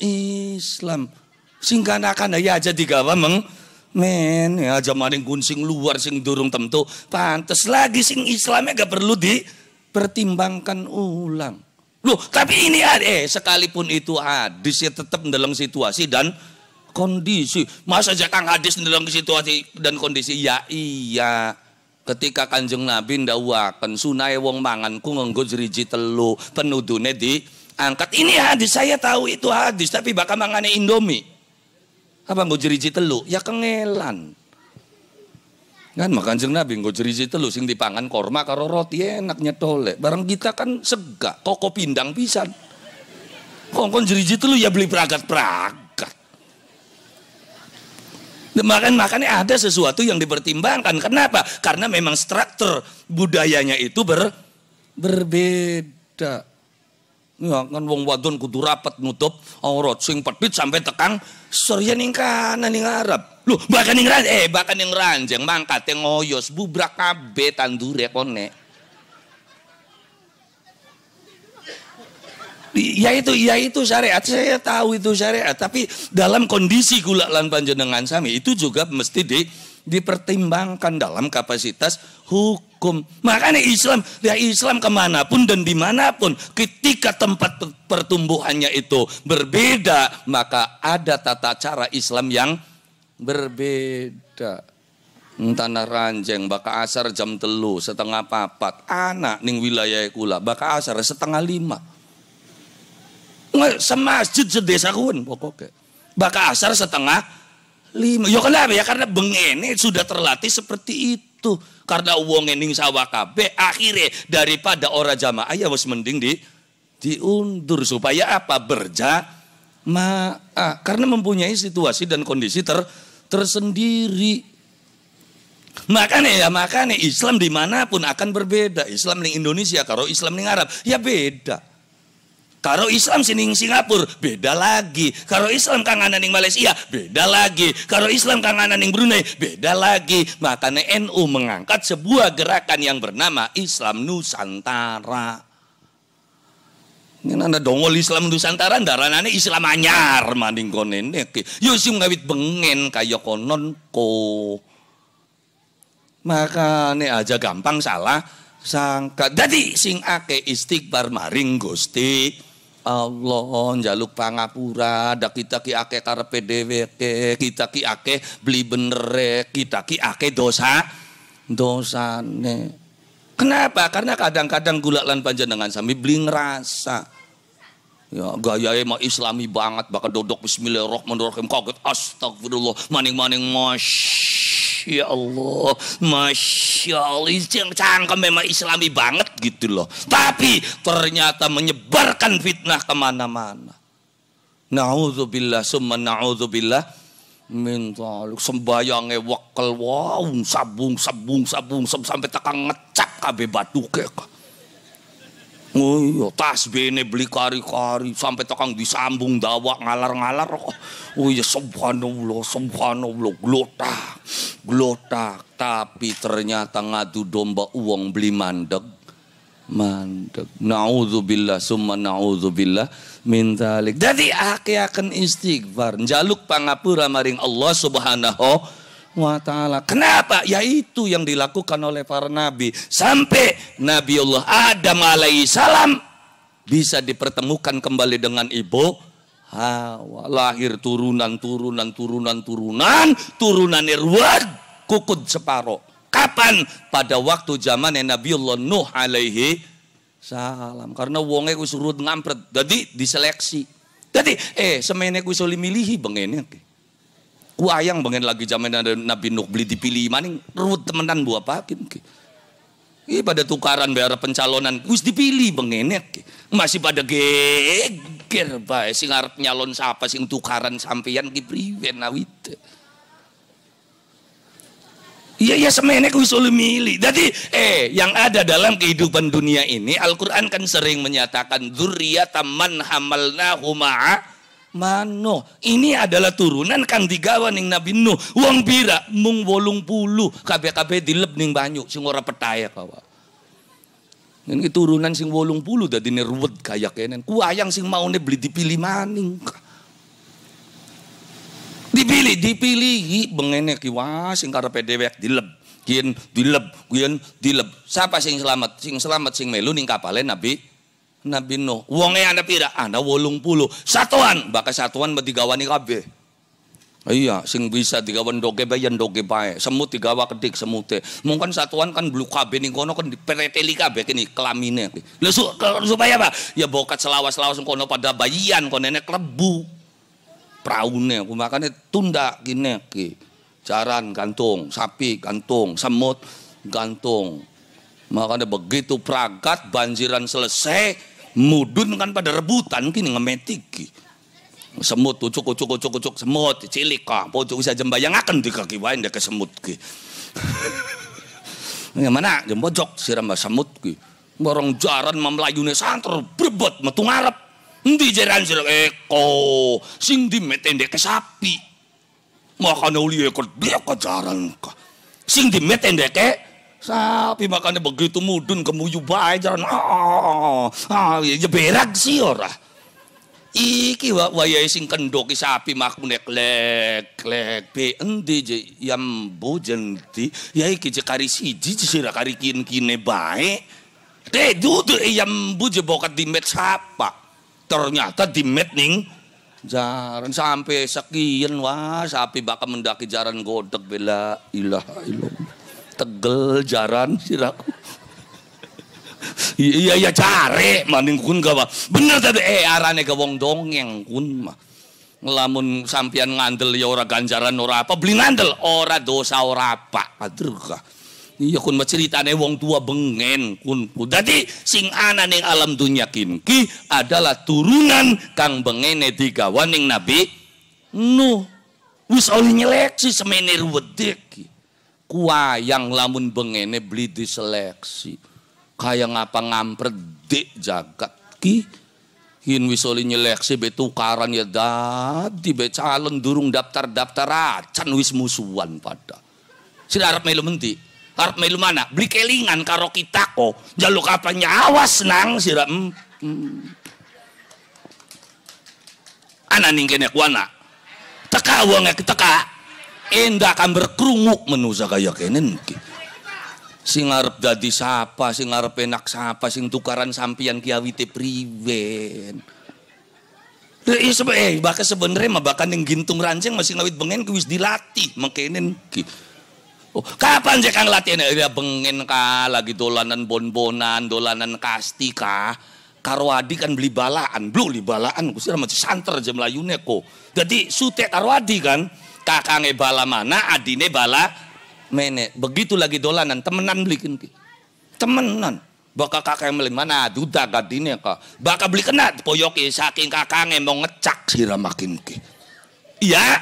Islam. Singkanakan ya aja digawa meng men ya aja maning gunsing luar sing durung tentu pantas lagi sing Islamnya gak perlu di pertimbangkan ulang. Loh, tapi ini eh sekalipun itu hadis ya tetap dalam situasi dan kondisi. Masa aja hadis dalam situasi dan kondisi? Ya iya. Ketika Kanjeng Nabi ndawakan sunai wong manganku nganggo jeriji telu, penudune di angkat. Ini hadis saya tahu itu hadis tapi bakal mangane Indomie. Apa nggo jeriji telu? Ya kengelan. Kan makan Nabi nggo jerisi telu sing dipangan korma karo roti enaknya tole Barang kita kan sega, toko pindang pisan. kon jerisi telu ya beli peragat-peragat. Nah, makan makannya ada sesuatu yang dipertimbangkan. Kenapa? Karena memang struktur budayanya itu ber berbeda. Ya kan wong wadon kudu rapat nutup aurat sing pedhit sampai tekang Surya ning kanan ning Loh, bahkan ning ranjang, eh bahkan ning ranjang mangkat yang ngoyos bubrak kabeh tandure kone. Ya itu, ya itu syariat. Saya tahu itu syariat, tapi dalam kondisi gula lan panjenengan sami itu juga mesti di dipertimbangkan dalam kapasitas hukum. Makanya Islam, dia ya Islam kemanapun dan dimanapun. Ketika tempat pertumbuhannya itu berbeda, maka ada tata cara Islam yang berbeda. Tanah ranjeng, baka asar jam telu, setengah papat. Anak ning wilayah kula, baka asar setengah lima. Semasjid sedesa kun pokoknya. Baka asar setengah lima. Ya kenapa ya? Karena bengene sudah terlatih seperti itu. Karena uang ening sawah kabe akhirnya daripada orang jamaah ya bos mending di diundur supaya apa? berja maaf. Karena mempunyai situasi dan kondisi ter tersendiri. Makanya ya, makanya Islam dimanapun akan berbeda. Islam di Indonesia, kalau Islam di Arab, ya beda. Kalau Islam sining Singapura, beda lagi. Kalau Islam kanganan ning Malaysia, beda lagi. Kalau Islam kanganan ning Brunei, beda lagi. Makanya NU mengangkat sebuah gerakan yang bernama Islam Nusantara. Ini anda dongol Islam Nusantara, daranane Islam anyar maning konen neke. Yo ya ngawit bengen kayak konon ko. Makanya aja gampang salah sangka. Jadi sing ake istighfar maring Gusti. Allah njaluk pangapura ada kita ki ake karepe dheweke kita ki ake beli bener kita ki ake dosa dosane kenapa karena kadang-kadang gula lan panjenengan sami beli ngerasa ya gaya mah islami banget bakal dodok bismillahirrahmanirrahim kaget astagfirullah maning-maning mosy Masya Allah, Masya Allah, yang cangkem memang islami banget gitu loh. Tapi ternyata menyebarkan fitnah kemana-mana. Na'udzubillah, summa na'udzubillah minta lu sembayangnya wakel wow sabung sabung sabung sampai tekan ngecap kabe batu ya, kek Oh iya, bene beli kari-kari sampai tokang disambung dawak ngalar-ngalar kok. Oh iya subhanallah, subhanallah glotak. Glotak tapi ternyata ngadu domba uang beli mandeg. Mandeg. Nauzubillah summa nauzubillah min talik. Dadi akhirnya akan istighfar, njaluk pangapura maring Allah Subhanahu wa taala. Kenapa? Yaitu yang dilakukan oleh para nabi sampai Nabi Allah Adam salam bisa dipertemukan kembali dengan ibu Hawa. Lahir turunan turunan turunan turunan turunan Irwad kukut separo. Kapan? Pada waktu zaman Nabi Allah Nuh alaihi salam. Karena wonge ku surut ngampret. Jadi diseleksi. Jadi eh semene ku iso milihi bengene. Wayang bengen lagi zaman ada Nabi Nuh beli dipilih maning ruwet temenan buah pakin Ih pada tukaran biar pencalonan wis dipilih bengenek Masih pada geger bae sing ngarep nyalon siapa sing tukaran sampeyan ki priwen awit. Iya ya semenek wis milih. Jadi eh yang ada dalam kehidupan dunia ini Al-Qur'an kan sering menyatakan zuriyataman hamalna hamalnahu Mano, ini adalah turunan kang digawa ning Nabi Nuh. Wong bira mung puluh kabeh-kabeh dileb ning banyu sing ora petaya kawa. Ini turunan sing puluh dadine ruwet kaya kenen. Kuayang sing mau maune beli dipilih maning. Dipilih, dipilih bengene kiwa sing karepe dhewek dileb. Kien dileb, kien dileb. Siapa sing selamat? Sing selamat sing melu ning kapalnya Nabi Nabi Nuh. Wonge anda pira? Anda wolung puluh. Satuan. Bakal satuan berdigawani kabeh. Iya, sing bisa digawan doge bayan doge bae. Semut digawa kedik semute. Mungkin satuan kan blue kabe ning kono kan dipereteli kabe kini kan kelaminnya Lha su, supaya apa? Ya bokat selawas-selawas kono pada bayian kono nek klebu. Praune aku tunda gini ki. Jaran gantung, sapi gantung, semut gantung. Makanya begitu pragat banjiran selesai, mudun kan pada rebutan kini ngemetiki semut ucuk ucuk ucuk ucuk semut cilik kah pojok bisa akan di kaki wain dek semut ki ya, mana di ya, pojok siram semut ki Borong jaran memlayune santer berbot metu ngarep endi jaran sira eko sing dimete ke sapi makane dia kedek jaran ka sing dimete ke Sapi makannya begitu mudun kemuyu bajaran. Oh, ah, ah, ya berak sih ora. Iki wak wayai sing kendoki sapi makmune klek klek be endi je yam bojen ti ya iki je kari siji je sira kari kin kine bae. Te dudu e yam buje bokat dimet sapa. Ternyata dimet ning jaran sampai sekian wah sapi bakal mendaki jaran godek bela ilah ilah Tegel jaran siraku. Iya, iya iya cari maning kun kaba, Bener tadi eh arane ke wong dongeng kun mah. Ngelamun sampean ngandel ya ora ganjaran ora apa beli ngandel ora dosa ora apa. Padrukah. Iya kun ceritane wong tua bengen kun. tadi sing ana yang alam dunya kinki adalah turunan kang bengene digawa waning Nabi Nuh. Wis oli nyeleksi si semenir wedek kuayang lamun bengene beli diseleksi. kayak ngapa ngamper dik jagat ki. Hin wisoli nyeleksi be tukaran ya dadi be calon durung daftar-daftar acan wis musuhan pada. Sida arep melu menti. Harap melu mana? Beli kelingan karo kita kok. Jaluk apa awas nang sira. Hmm. Anak ningkene ning kuana. Teka uangnya teka enda akan berkerumuk menusa kaya kenen ki. Sing ngarep dadi sapa, sing ngarep enak sapa, sing tukaran sampian kiawite priwen. Iya sebab eh bahkan sebenarnya mah bahkan yang gintung rancing masih ngawit bengen kuis dilatih mengkenen Oh, kapan sih kang latihan ya bengen kah lagi dolanan bonbonan, dolanan kastika, kah? kan beli balaan, beli balaan, kusir masih santer jam ko. Jadi sute karwadi kan, kakange bala mana adine bala menek begitu lagi dolanan temenan belikin temenan baka kakek meli mana duda gadine ka baka beli kena poyoki saking kakange mau ngecak sira makin ki iya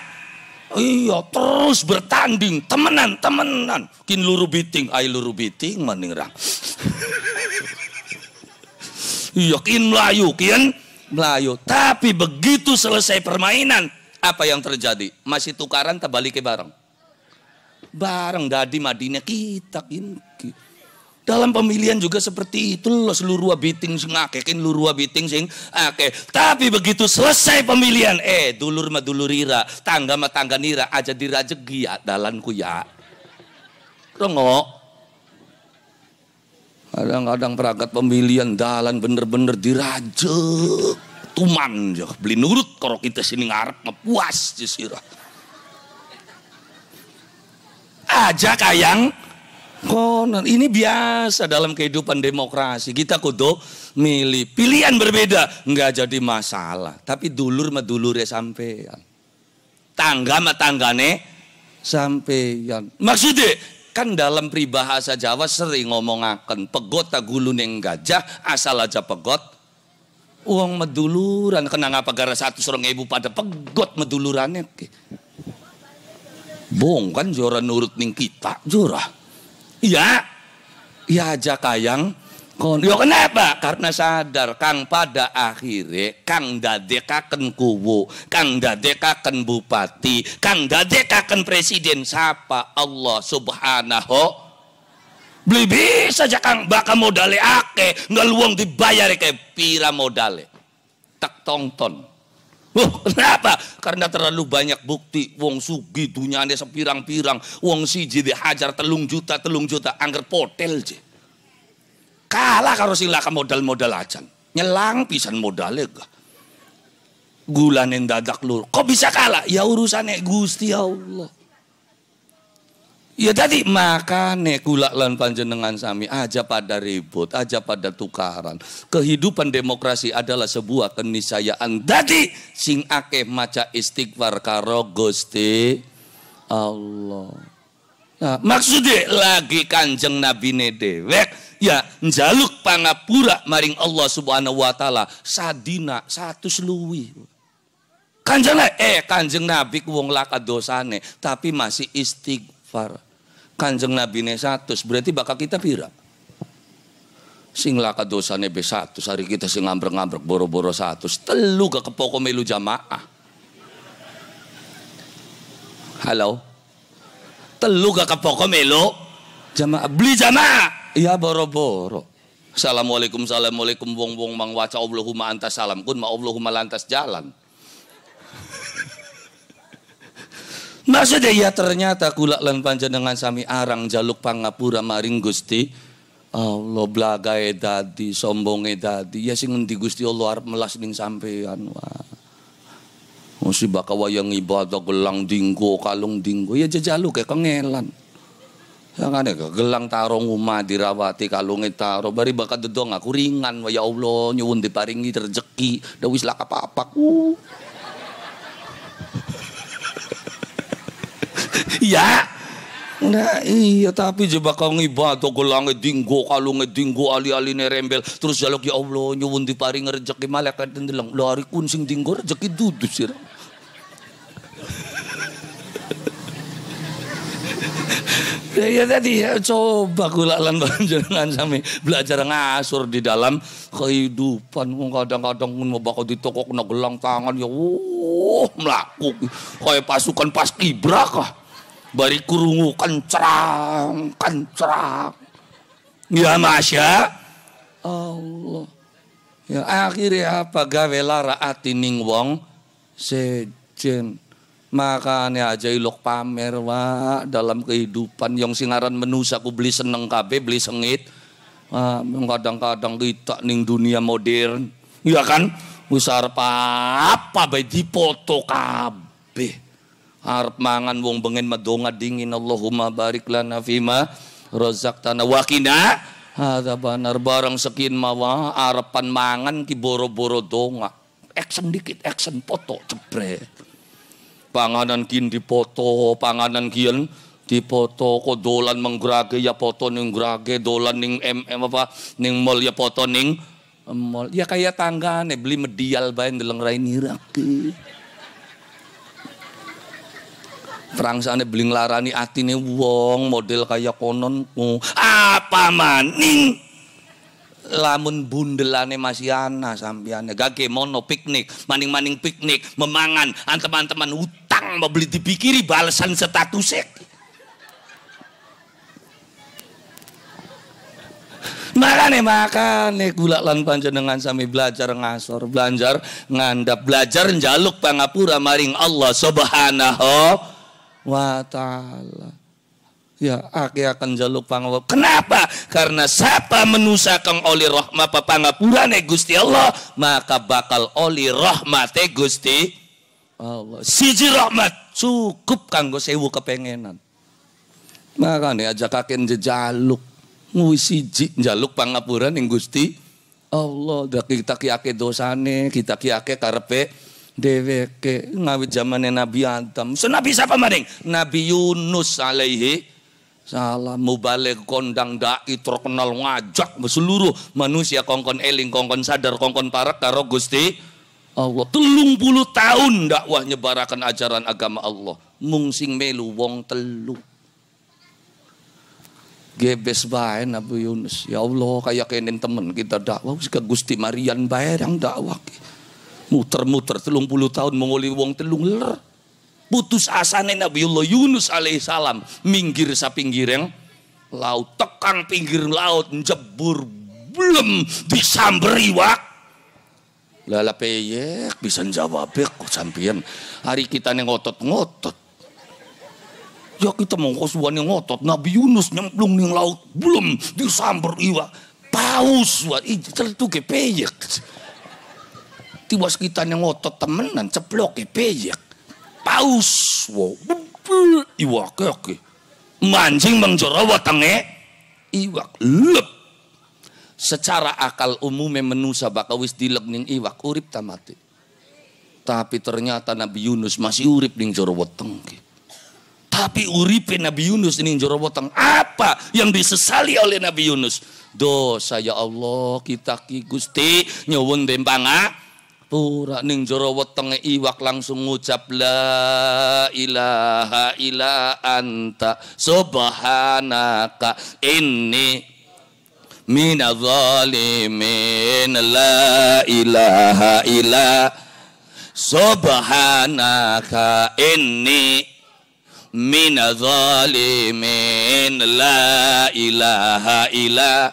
iya terus bertanding temenan temenan kin luru biting ai luru biting maning iya kin melayu kin melayu tapi begitu selesai permainan apa yang terjadi? Masih tukaran tak balik ke barang Bareng dadi madinya kita ini. Dalam pemilihan juga seperti itu loh seluruh biting sing akekin seluruh biting sing ake. Tapi begitu selesai pemilihan eh dulur ma dulurira tangga ma tangga nira aja dirajegi ya dalanku ya. Rengok. Kadang-kadang perangkat pemilihan dalan bener-bener dirajek tuman ya. beli nurut kalau kita sini ngarep ngepuas jo ya, Aja ajak ayang konon ini biasa dalam kehidupan demokrasi kita kudo milih pilihan berbeda nggak jadi masalah tapi dulur mah dulur ya sampean tangga mah tanggane sampean maksudnya kan dalam pribahasa Jawa sering ngomong akan pegot tak gulun yang gajah asal aja pegot Uang meduluran kena ngapa gara satu seorang ibu pada pegot medulurannya. Bong kan jora nurut ning kita jora. Iya. Iya aja kayang kon. Yo kenapa? Karena sadar kang pada akhirnya kang dadekaken kubu, kang dadekaken bupati, kang dadekaken presiden siapa Allah Subhanahu Beli bisa aja kang, bakal modalnya ake, ngeluang dibayar kayak pira modalnya Tak tonton. uh, kenapa? Karena terlalu banyak bukti. Wong sugi ini sepirang-pirang. Wong jadi hajar telung juta, telung juta. Angger potel je. Kalah kalau sila modal-modal acan. Nyelang pisan modalnya gak. Gula dadak lur. Kok bisa kalah? Ya urusannya Gusti Allah. Ya tadi makane gula lan panjenengan sami aja pada ribut, aja pada tukaran. Kehidupan demokrasi adalah sebuah keniscayaan. Tadi sing akeh maca istighfar karo Gusti Allah. Nah, maksudnya lagi kanjeng Nabi ne dewek ya njaluk pangapura maring Allah Subhanahu wa taala sadina satu seluwi. Kanjeng eh kanjeng Nabi wong lakad dosane tapi masih istighfar. Kanjeng Nabi ne satu berarti bakal kita pira? Sing laka dosa ne 100, hari kita sing ngambrek-ngambrek boro-boro satu telu ke kepoko melu jamaah. Halo. Telu ke kepoko melu jamaah, beli jamaah. Iya boro-boro. Assalamualaikum, assalamualaikum, wong-wong mang waca Allahumma antas salam kun ma Allahumma lantas jalan. Maksudnya ya ternyata kulak lan panjenengan sami arang jaluk pangapura maring Gusti Allah blagae dadi sombonge dadi ya sing ngendi Gusti Allah arep melas ning sampean wah mesti bakal wayang ibadah gelang dinggo kalung dinggo ya jaluk ya e, kengelan ya kan ya gelang tarong umah dirawati kalunge taro bari bakal dedong aku ringan ya Allah nyuwun diparingi rezeki dah wis lak apa Iya, Nah, iya tapi coba kau ngibat to langit dinggo kalung dinggo ali-ali rembel terus jaluk ya Allah nyuwun pari rezeki malaikat ndelang lari kunsing dinggo rezeki duduk sih Ya iya tadi ya coba gula lan panjenengan sami belajar ngasur di dalam kehidupan kadang-kadang mau bakal toko kena gelang tangan ya wuh melaku kayak pasukan pas kibra kah bari kurungu kencrang kencrang ya masya Allah ya akhirnya apa gawe laraatin ning wong sejen makanya aja ilok pamer wa dalam kehidupan yang singaran menu. aku beli seneng kabe beli sengit kadang-kadang kita ning dunia modern ya kan usar apa apa di dipoto kabe Harap mangan wong bengen madonga dingin Allahumma barik lana fima tanah wakina Ada banar barang sekin mawa arepan mangan ki boro-boro donga action dikit action foto Cepre panganan kin dipoto panganan kian dipoto kok dolan menggerage ya foto ning gerage dolan ning MM apa ning mall ya foto ning mall ya kayak nih beli medial bayan ndeleng rai nirake beli ngelarani larani atine wong model kaya konon oh, apa maning lamun bundelane masih ana sampeyan gage mono piknik maning-maning piknik memangan anteman-teman utang mau beli dipikiri balasan statusnya makane makane gula lan dengan sami belajar ngasor belajar ngandap belajar njaluk pangapura maring Allah subhanahu wa ta'ala. Ya, aki akan jaluk pangawap. Kenapa? Karena siapa menusakang oleh rahmat nih, Gusti Allah, maka bakal oleh rahmate Gusti Allah. Siji rahmat cukup kanggo sewu kepengenan. Maka nih ajak kakin jejaluk. Ngui siji jaluk pangapura nih Gusti Allah. kita kiake dosane, kita kiake karpe dheweke ngawit zamane Nabi Adam. Nabi siapa maning? Nabi Yunus alaihi salam mubalik kondang dai terkenal ngajak seluruh manusia kongkon eling kongkon sadar kongkon parak karo Gusti Allah telung puluh tahun dakwah nyebarakan ajaran agama Allah mungsing melu wong telu gebes bae Nabi Yunus ya Allah kayak kenen temen kita dakwah ke Gusti Marian bae yang dakwah muter-muter telung puluh tahun mengoli wong telung ler putus asane Nabiullah Yunus alaihissalam minggir sa pinggireng laut tekan pinggir laut jebur belum disamberi wak lala peyek bisa jawab ya kok sampian hari kita nih ngotot-ngotot ya kita mau kosuan yang ngotot Nabi Yunus nyemplung nih laut belum disamber iwa paus wak itu kepeyek peyek ti was kita yang otot temenan ceplok ke eh, pejek paus wow iwak oke mancing jorawa watange iwak lep secara akal umum menusa bakal wis dilek ning iwak urip tamati. tapi ternyata Nabi Yunus masih urip ning jero weteng tapi uripin Nabi Yunus ini jero weteng apa yang disesali oleh Nabi Yunus dosa ya Allah kita ki Gusti nyuwun dempanga ah. Pura ning jero wetenge iwak langsung ngucap la ilaha illa anta subhanaka inni minadzalimin zalimin la ilaha illa subhanaka inni minadzalimin zalimin la ilaha illa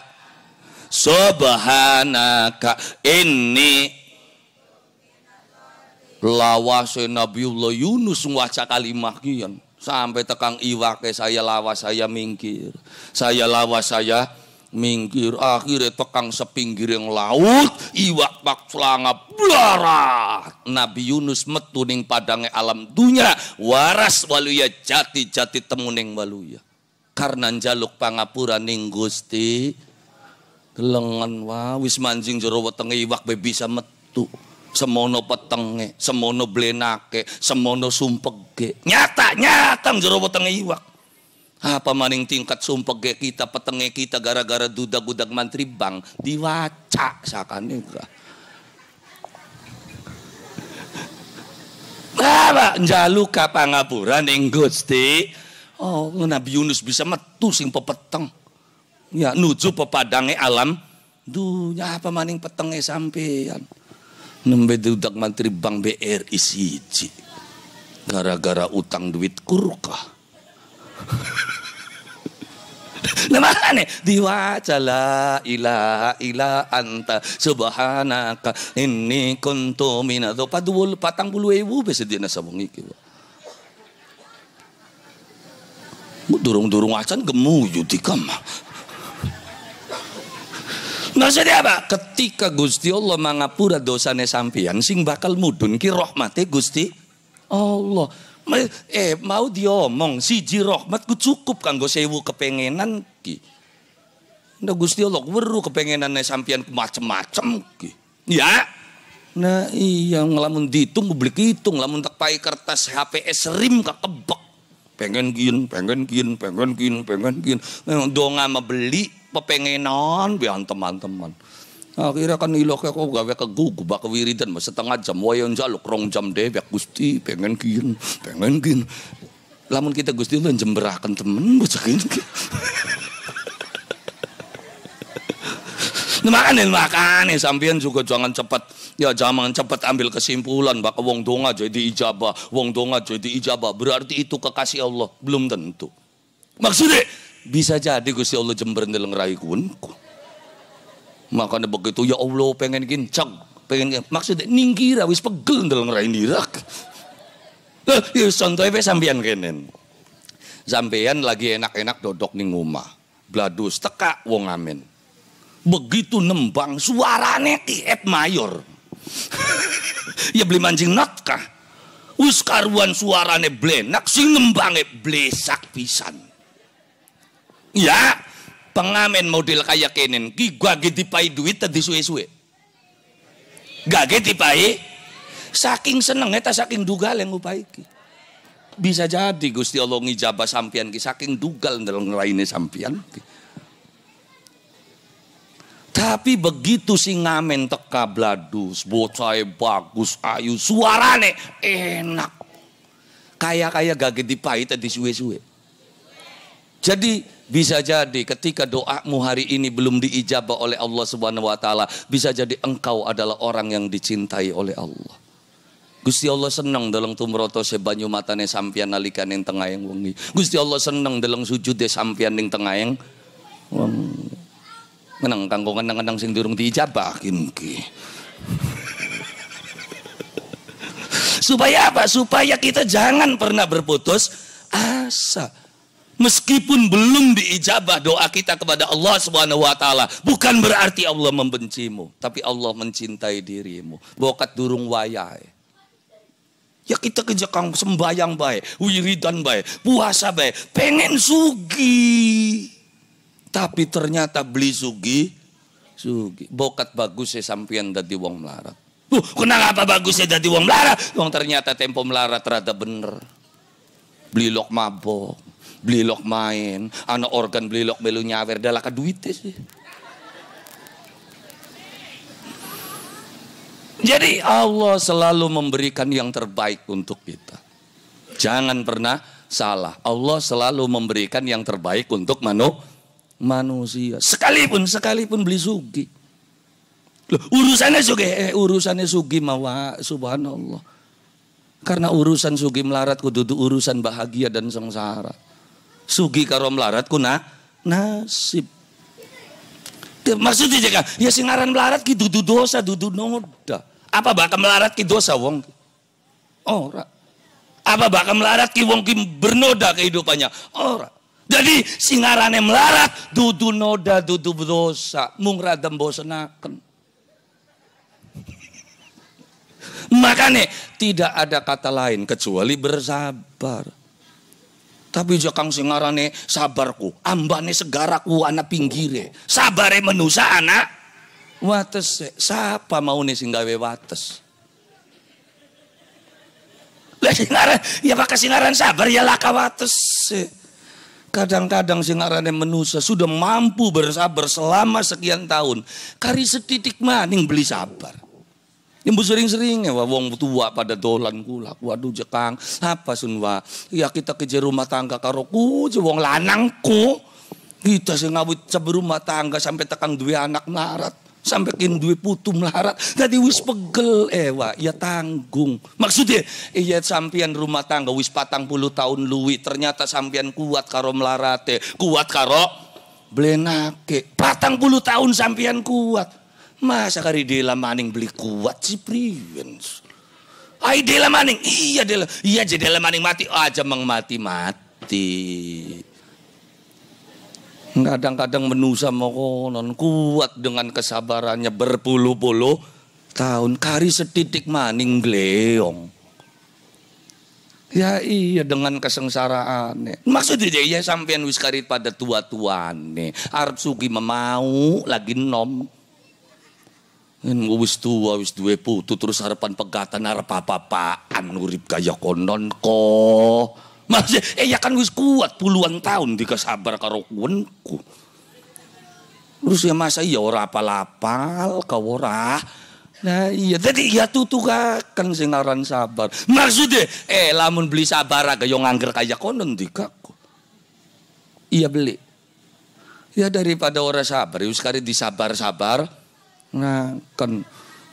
subhanaka inni lawase Nabiullah Yunus waca kalimah kian sampai tekang iwake saya lawas saya mingkir saya lawas saya mingkir akhirnya tekang sepinggir yang laut iwak pak selanga blarat Nabi Yunus metuning padangnya alam dunia waras waluya jati jati temuning waluya karena jaluk pangapura ning Gusti lengan wah wis manjing jero tengi iwak be bisa metu semono petenge, semono blenake, semono sumpege. Nyata, nyata jero wetenge iwak. Apa maning tingkat sumpege kita, petenge kita gara-gara duda dudag mantri bank diwaca sakane Apa Bawa njalu ka pangapura ning Gusti. Oh, Nabi Yunus bisa metu sing pepeteng. Ya nuju pepadange alam dunya apa maning petenge sampean nembe dudak mantri bank BRI siji gara-gara utang duit kurka Nah, nih diwaca la ilaha ila anta subhanaka Ini kuntu minadu padul patang bulu ewu bisa dia nasa iki durung-durung acan gemuyu di kamar Maksudnya apa? Ketika Gusti Allah mengapura dosanya sampian, sing bakal mudun ki rahmati, Gusti Allah. Eh mau diomong siji ku cukup kanggo sewu kepengenan ki. Nah Gusti Allah weru kepengenan sampian macem-macem ki. Ya. Nah iya ngelamun dihitung publik hitung ngelamun tak pakai kertas HPS rim ke kakebek. Pengen kin, pengen kin, pengen kin, pengen kin. dong sama beli pepengenan biang teman-teman. Akhirnya kan ilok ya kok gawe kegugu bak wiridan setengah jam wayon ya, jaluk rong jam dewek Gusti pengen kian pengen kian lamun kita Gusti lu jemberakan temen bocah gitu. kian Makan makan Sambian juga jangan cepat ya jangan cepat ambil kesimpulan bak wong donga jadi ijabah wong donga jadi ijabah berarti itu kekasih Allah belum tentu maksudnya bisa jadi Gusti Allah dalam rai kunku. Makanya begitu ya Allah pengen kincang, pengen maksudnya ningkira wis pegel dalam rai nirak. Lah ya santai wae sampean kenen. Sampean lagi enak-enak dodok ning omah. Bladus teka wong amin. Begitu nembang suarane F mayor. ya beli mancing natkah. Wis karuan suarane blenak sing nembange blesak pisan. Ya, pengamen model kayak kenen ki gede pai duit tadi suwe-suwe. gede pai. saking seneng eta saking dugal yang ngupai, ki. Bisa jadi Gusti Allah ngijabah sampian ki saking dugal dalam lainnya sampian Tapi begitu si ngamen teka bladus, bocah e bagus, ayu, suarane enak. kayak kaya gede pai tadi suwe-suwe. Jadi bisa jadi ketika doamu hari ini belum diijabah oleh Allah Subhanahu wa taala, bisa jadi engkau adalah orang yang dicintai oleh Allah. Gusti Allah senang dalam tumroto sebanyu matane sampian nalika tengah yang wengi. Gusti Allah senang dalam sujud de sampian ning yang wengi. Menang kanggo kenang-kenang sing durung diijabah ki. Supaya apa? Supaya kita jangan pernah berputus asa meskipun belum diijabah doa kita kepada Allah Subhanahu wa taala, bukan berarti Allah membencimu, tapi Allah mencintai dirimu. Bokat durung wayai. Ya kita kejakang sembayang baik, wiridan baik, puasa baik, pengen sugi. Tapi ternyata beli sugi, sugi. Bokat bagus ya sampean dari wong melarat. Uh, kenapa apa ya dari wong melarat? Wong ternyata tempo melarat rada bener. Beli lok mabok beli lok main, anak organ lok melu nyawer dalaka duit sih. Jadi Allah selalu memberikan yang terbaik untuk kita. Jangan pernah salah. Allah selalu memberikan yang terbaik untuk manu manusia. Sekalipun sekalipun beli sugi. Loh, urusannya sugi, eh, urusannya sugi mawa ah, subhanallah. Karena urusan sugi melarat kudu urusan bahagia dan sengsara sugi karo melarat ku na nasib maksudnya jaga ya singaran melarat ki dudu dosa dudu noda apa bakal melarat ki dosa wong ora apa bakal melarat ki wong ki bernoda kehidupannya ora jadi singarane melarat dudu noda dudu dosa mung radem bosenaken Makanya tidak ada kata lain kecuali bersabar. Tapi jokang singarane sabarku, ambane segaraku anak pinggire. Sabare menusa anak wates. siapa mau nih singgawe wates? Lah singaran, ya pakai singaran sabar ya laka wates. Kadang-kadang singaran yang menusa sudah mampu bersabar selama sekian tahun. Kari setitik maning beli sabar. Nyebut sering-sering ya, wong tua pada dolan gula. Waduh jekang, apa sunwa? Ya kita kejar rumah tangga karo ku, wong lanangku. Kita sih ngawit rumah tangga sampai tekan dua anak melarat. Sampai kin dua putu melarat. Tadi wis pegel ewa, eh, ya tanggung. Maksudnya, iya sampian rumah tangga wis patang puluh tahun luwi. Ternyata sampian kuat karo melarate, eh. kuat karo belenake. Patang puluh tahun sampian kuat. Masa kari dela maning beli kuat si prince ay dela maning. Iya dela. Iya jadi dela maning mati. Oh, aja mang mati-mati. Kadang-kadang menusa mokonon kuat dengan kesabarannya berpuluh-puluh tahun. Kari setitik maning gleong. Ya iya dengan kesengsaraan. Maksudnya ya sampean wis karit pada tua-tuane. Arab sugi memau lagi nom wis tua, wis duwe putu terus harapan pegatan arep apa-apaan urip kaya konon ko. Masih eh ya kan wis kuat puluhan tahun dikasabar karo kuwenku. Terus ya masa iya ora apal-apal kau ora. Nah iya, jadi iya tutu sing aran sabar. Maksudnya, eh lamun beli sabar aga yang angger kaya konon dikaku. Iya beli. Ya daripada ora sabar, yus ya kari disabar-sabar, ngaken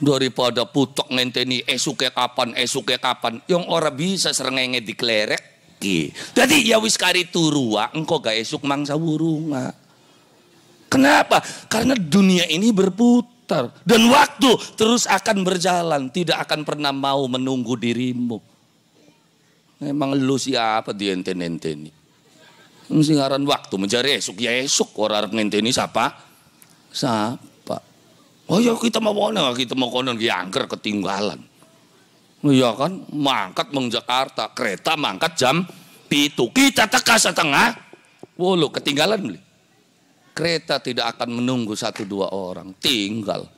daripada putok ngenteni esuke kapan esuke kapan yang orang bisa serengenge diklerek ki jadi ya wis kari turua engko gak esuk mangsa wurunga kenapa karena dunia ini berputar dan waktu terus akan berjalan tidak akan pernah mau menunggu dirimu emang lu siapa di enten enteni singaran waktu mencari esuk ya esuk orang ngenteni siapa siapa Oh ya kita mau konon, kita mau konon diangker angker ketinggalan. Iya kan, mangkat meng Jakarta, kereta mangkat jam pitu. Kita teka ya, setengah, wolo ketinggalan beli. Kereta tidak akan menunggu satu dua orang, tinggal.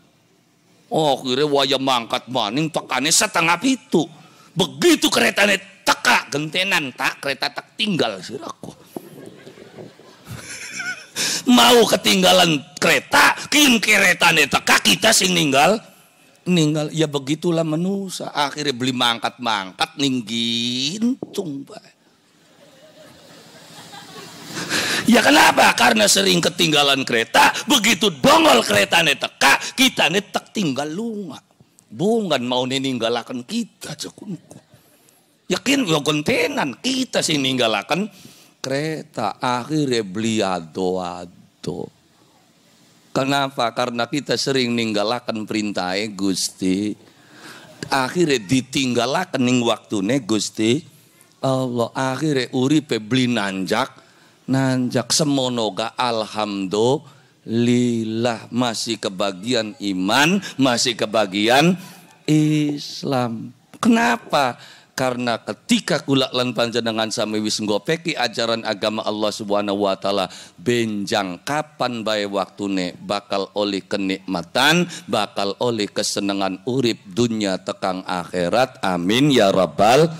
Oh kira waya mangkat maning tekane setengah pitu. Begitu keretanya teka gentenan tak kereta tak tinggal sih aku mau ketinggalan kereta kin kereta neta kita sing ninggal ninggal ya begitulah menusa akhirnya beli mangkat mangkat ninggin tumba. Ya kenapa? Karena sering ketinggalan kereta, begitu dongol kereta neta kita netek tinggal lunga. Bukan mau ninggalakan kita, cekunku. Yakin, ya kontenan, kita sih ninggalakan kereta akhirnya beli ado-ado. Kenapa? Karena kita sering ninggalakan perintah Gusti. Akhirnya ditinggalakan ning waktunya, Gusti. Allah akhirnya uripe beli nanjak. Nanjak semonoga alhamdulillah masih kebagian iman, masih kebagian Islam. Kenapa? karena ketika kula lan panjenengan sami wis ngopeki ajaran agama Allah Subhanahu wa taala benjang kapan bae waktune bakal oleh kenikmatan bakal oleh kesenangan urip dunia tekang akhirat amin ya rabbal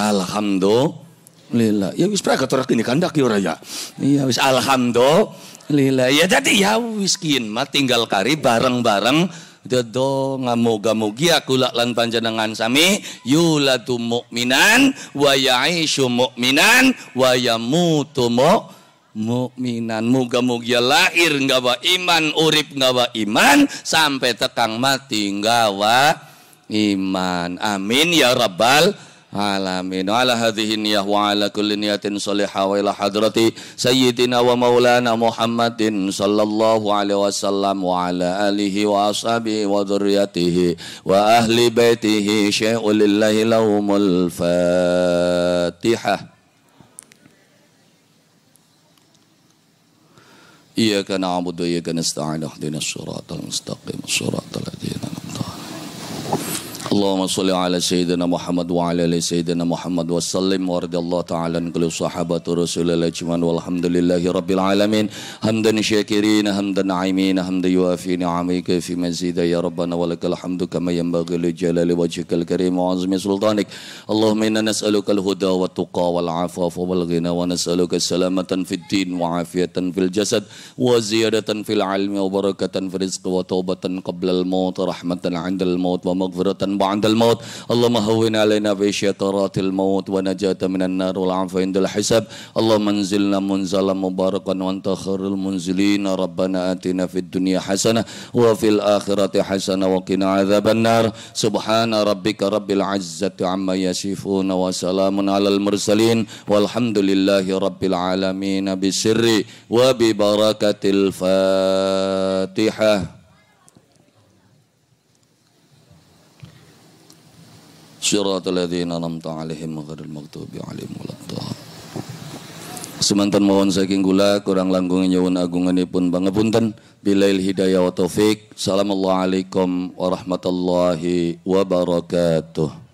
alhamdulillah ya wis praga torak ini kandak ya ora ya iya wis alhamdulillah ya jadi ya wis kin tinggal kari bareng-bareng dodo ngamoga-mogia kula lan panjenengan sami yuladu mukminan wa ya'ishu mukminan wa yamutu mukminan mukminan muga-mugia ya lahir nggawa iman urip nggawa iman sampai tekang mati nggawa iman amin ya rabbal Alamin ala hadhihi niyah wa ala kulli niyatin salihah wa ila hadrati sayyidina wa maulana Muhammadin sallallahu alaihi wasallam wa ala alihi wa ashabihi wa dhurriyyatihi wa ahli baitihi syai'ul lillahi lahumul fatihah إياك نعبد وإياك نستعين اهدنا الصراط المستقيم الصراط الذين أنعمت عليهم اللهم صل على سيدنا محمد وعلى ال سيدنا محمد وسلم ورد الله تعالى عن كل صحابه رسول الله اجمعين والحمد لله رب العالمين حمدا شاكرين حمدا نعيمين حمدا يوافي نعمك في مزيد يا ربنا ولك الحمد كما ينبغي لجلال وجهك الكريم وعظم سلطانك اللهم انا نسالك الهدى والتقى والعفاف والغنى ونسالك السلامه في الدين وعافيه في الجسد وزياده في العلم وبركه في الرزق وتوبه قبل الموت رحمه عند الموت ومغفره بعد عند الموت اللهم هون علينا بشطرات الموت ونجاة من النار والعفو عند الحساب اللهم انزلنا منزلا مباركا وانت خير المنزلين ربنا آتنا في الدنيا حسنة وفي الآخرة حسنة وقنا عذاب النار سبحان ربك رب العزة عما يصفون وسلام على المرسلين والحمد لله رب العالمين بسر وببركة الفاتحة Syiratul ladzina an'amta 'alaihim ghairil maghdubi 'alaihim waladdallin. Semantan mohon saking kula kurang langkung agungani pun pangapunten bilail hidayah wa taufik. Assalamualaikum warahmatullahi wabarakatuh.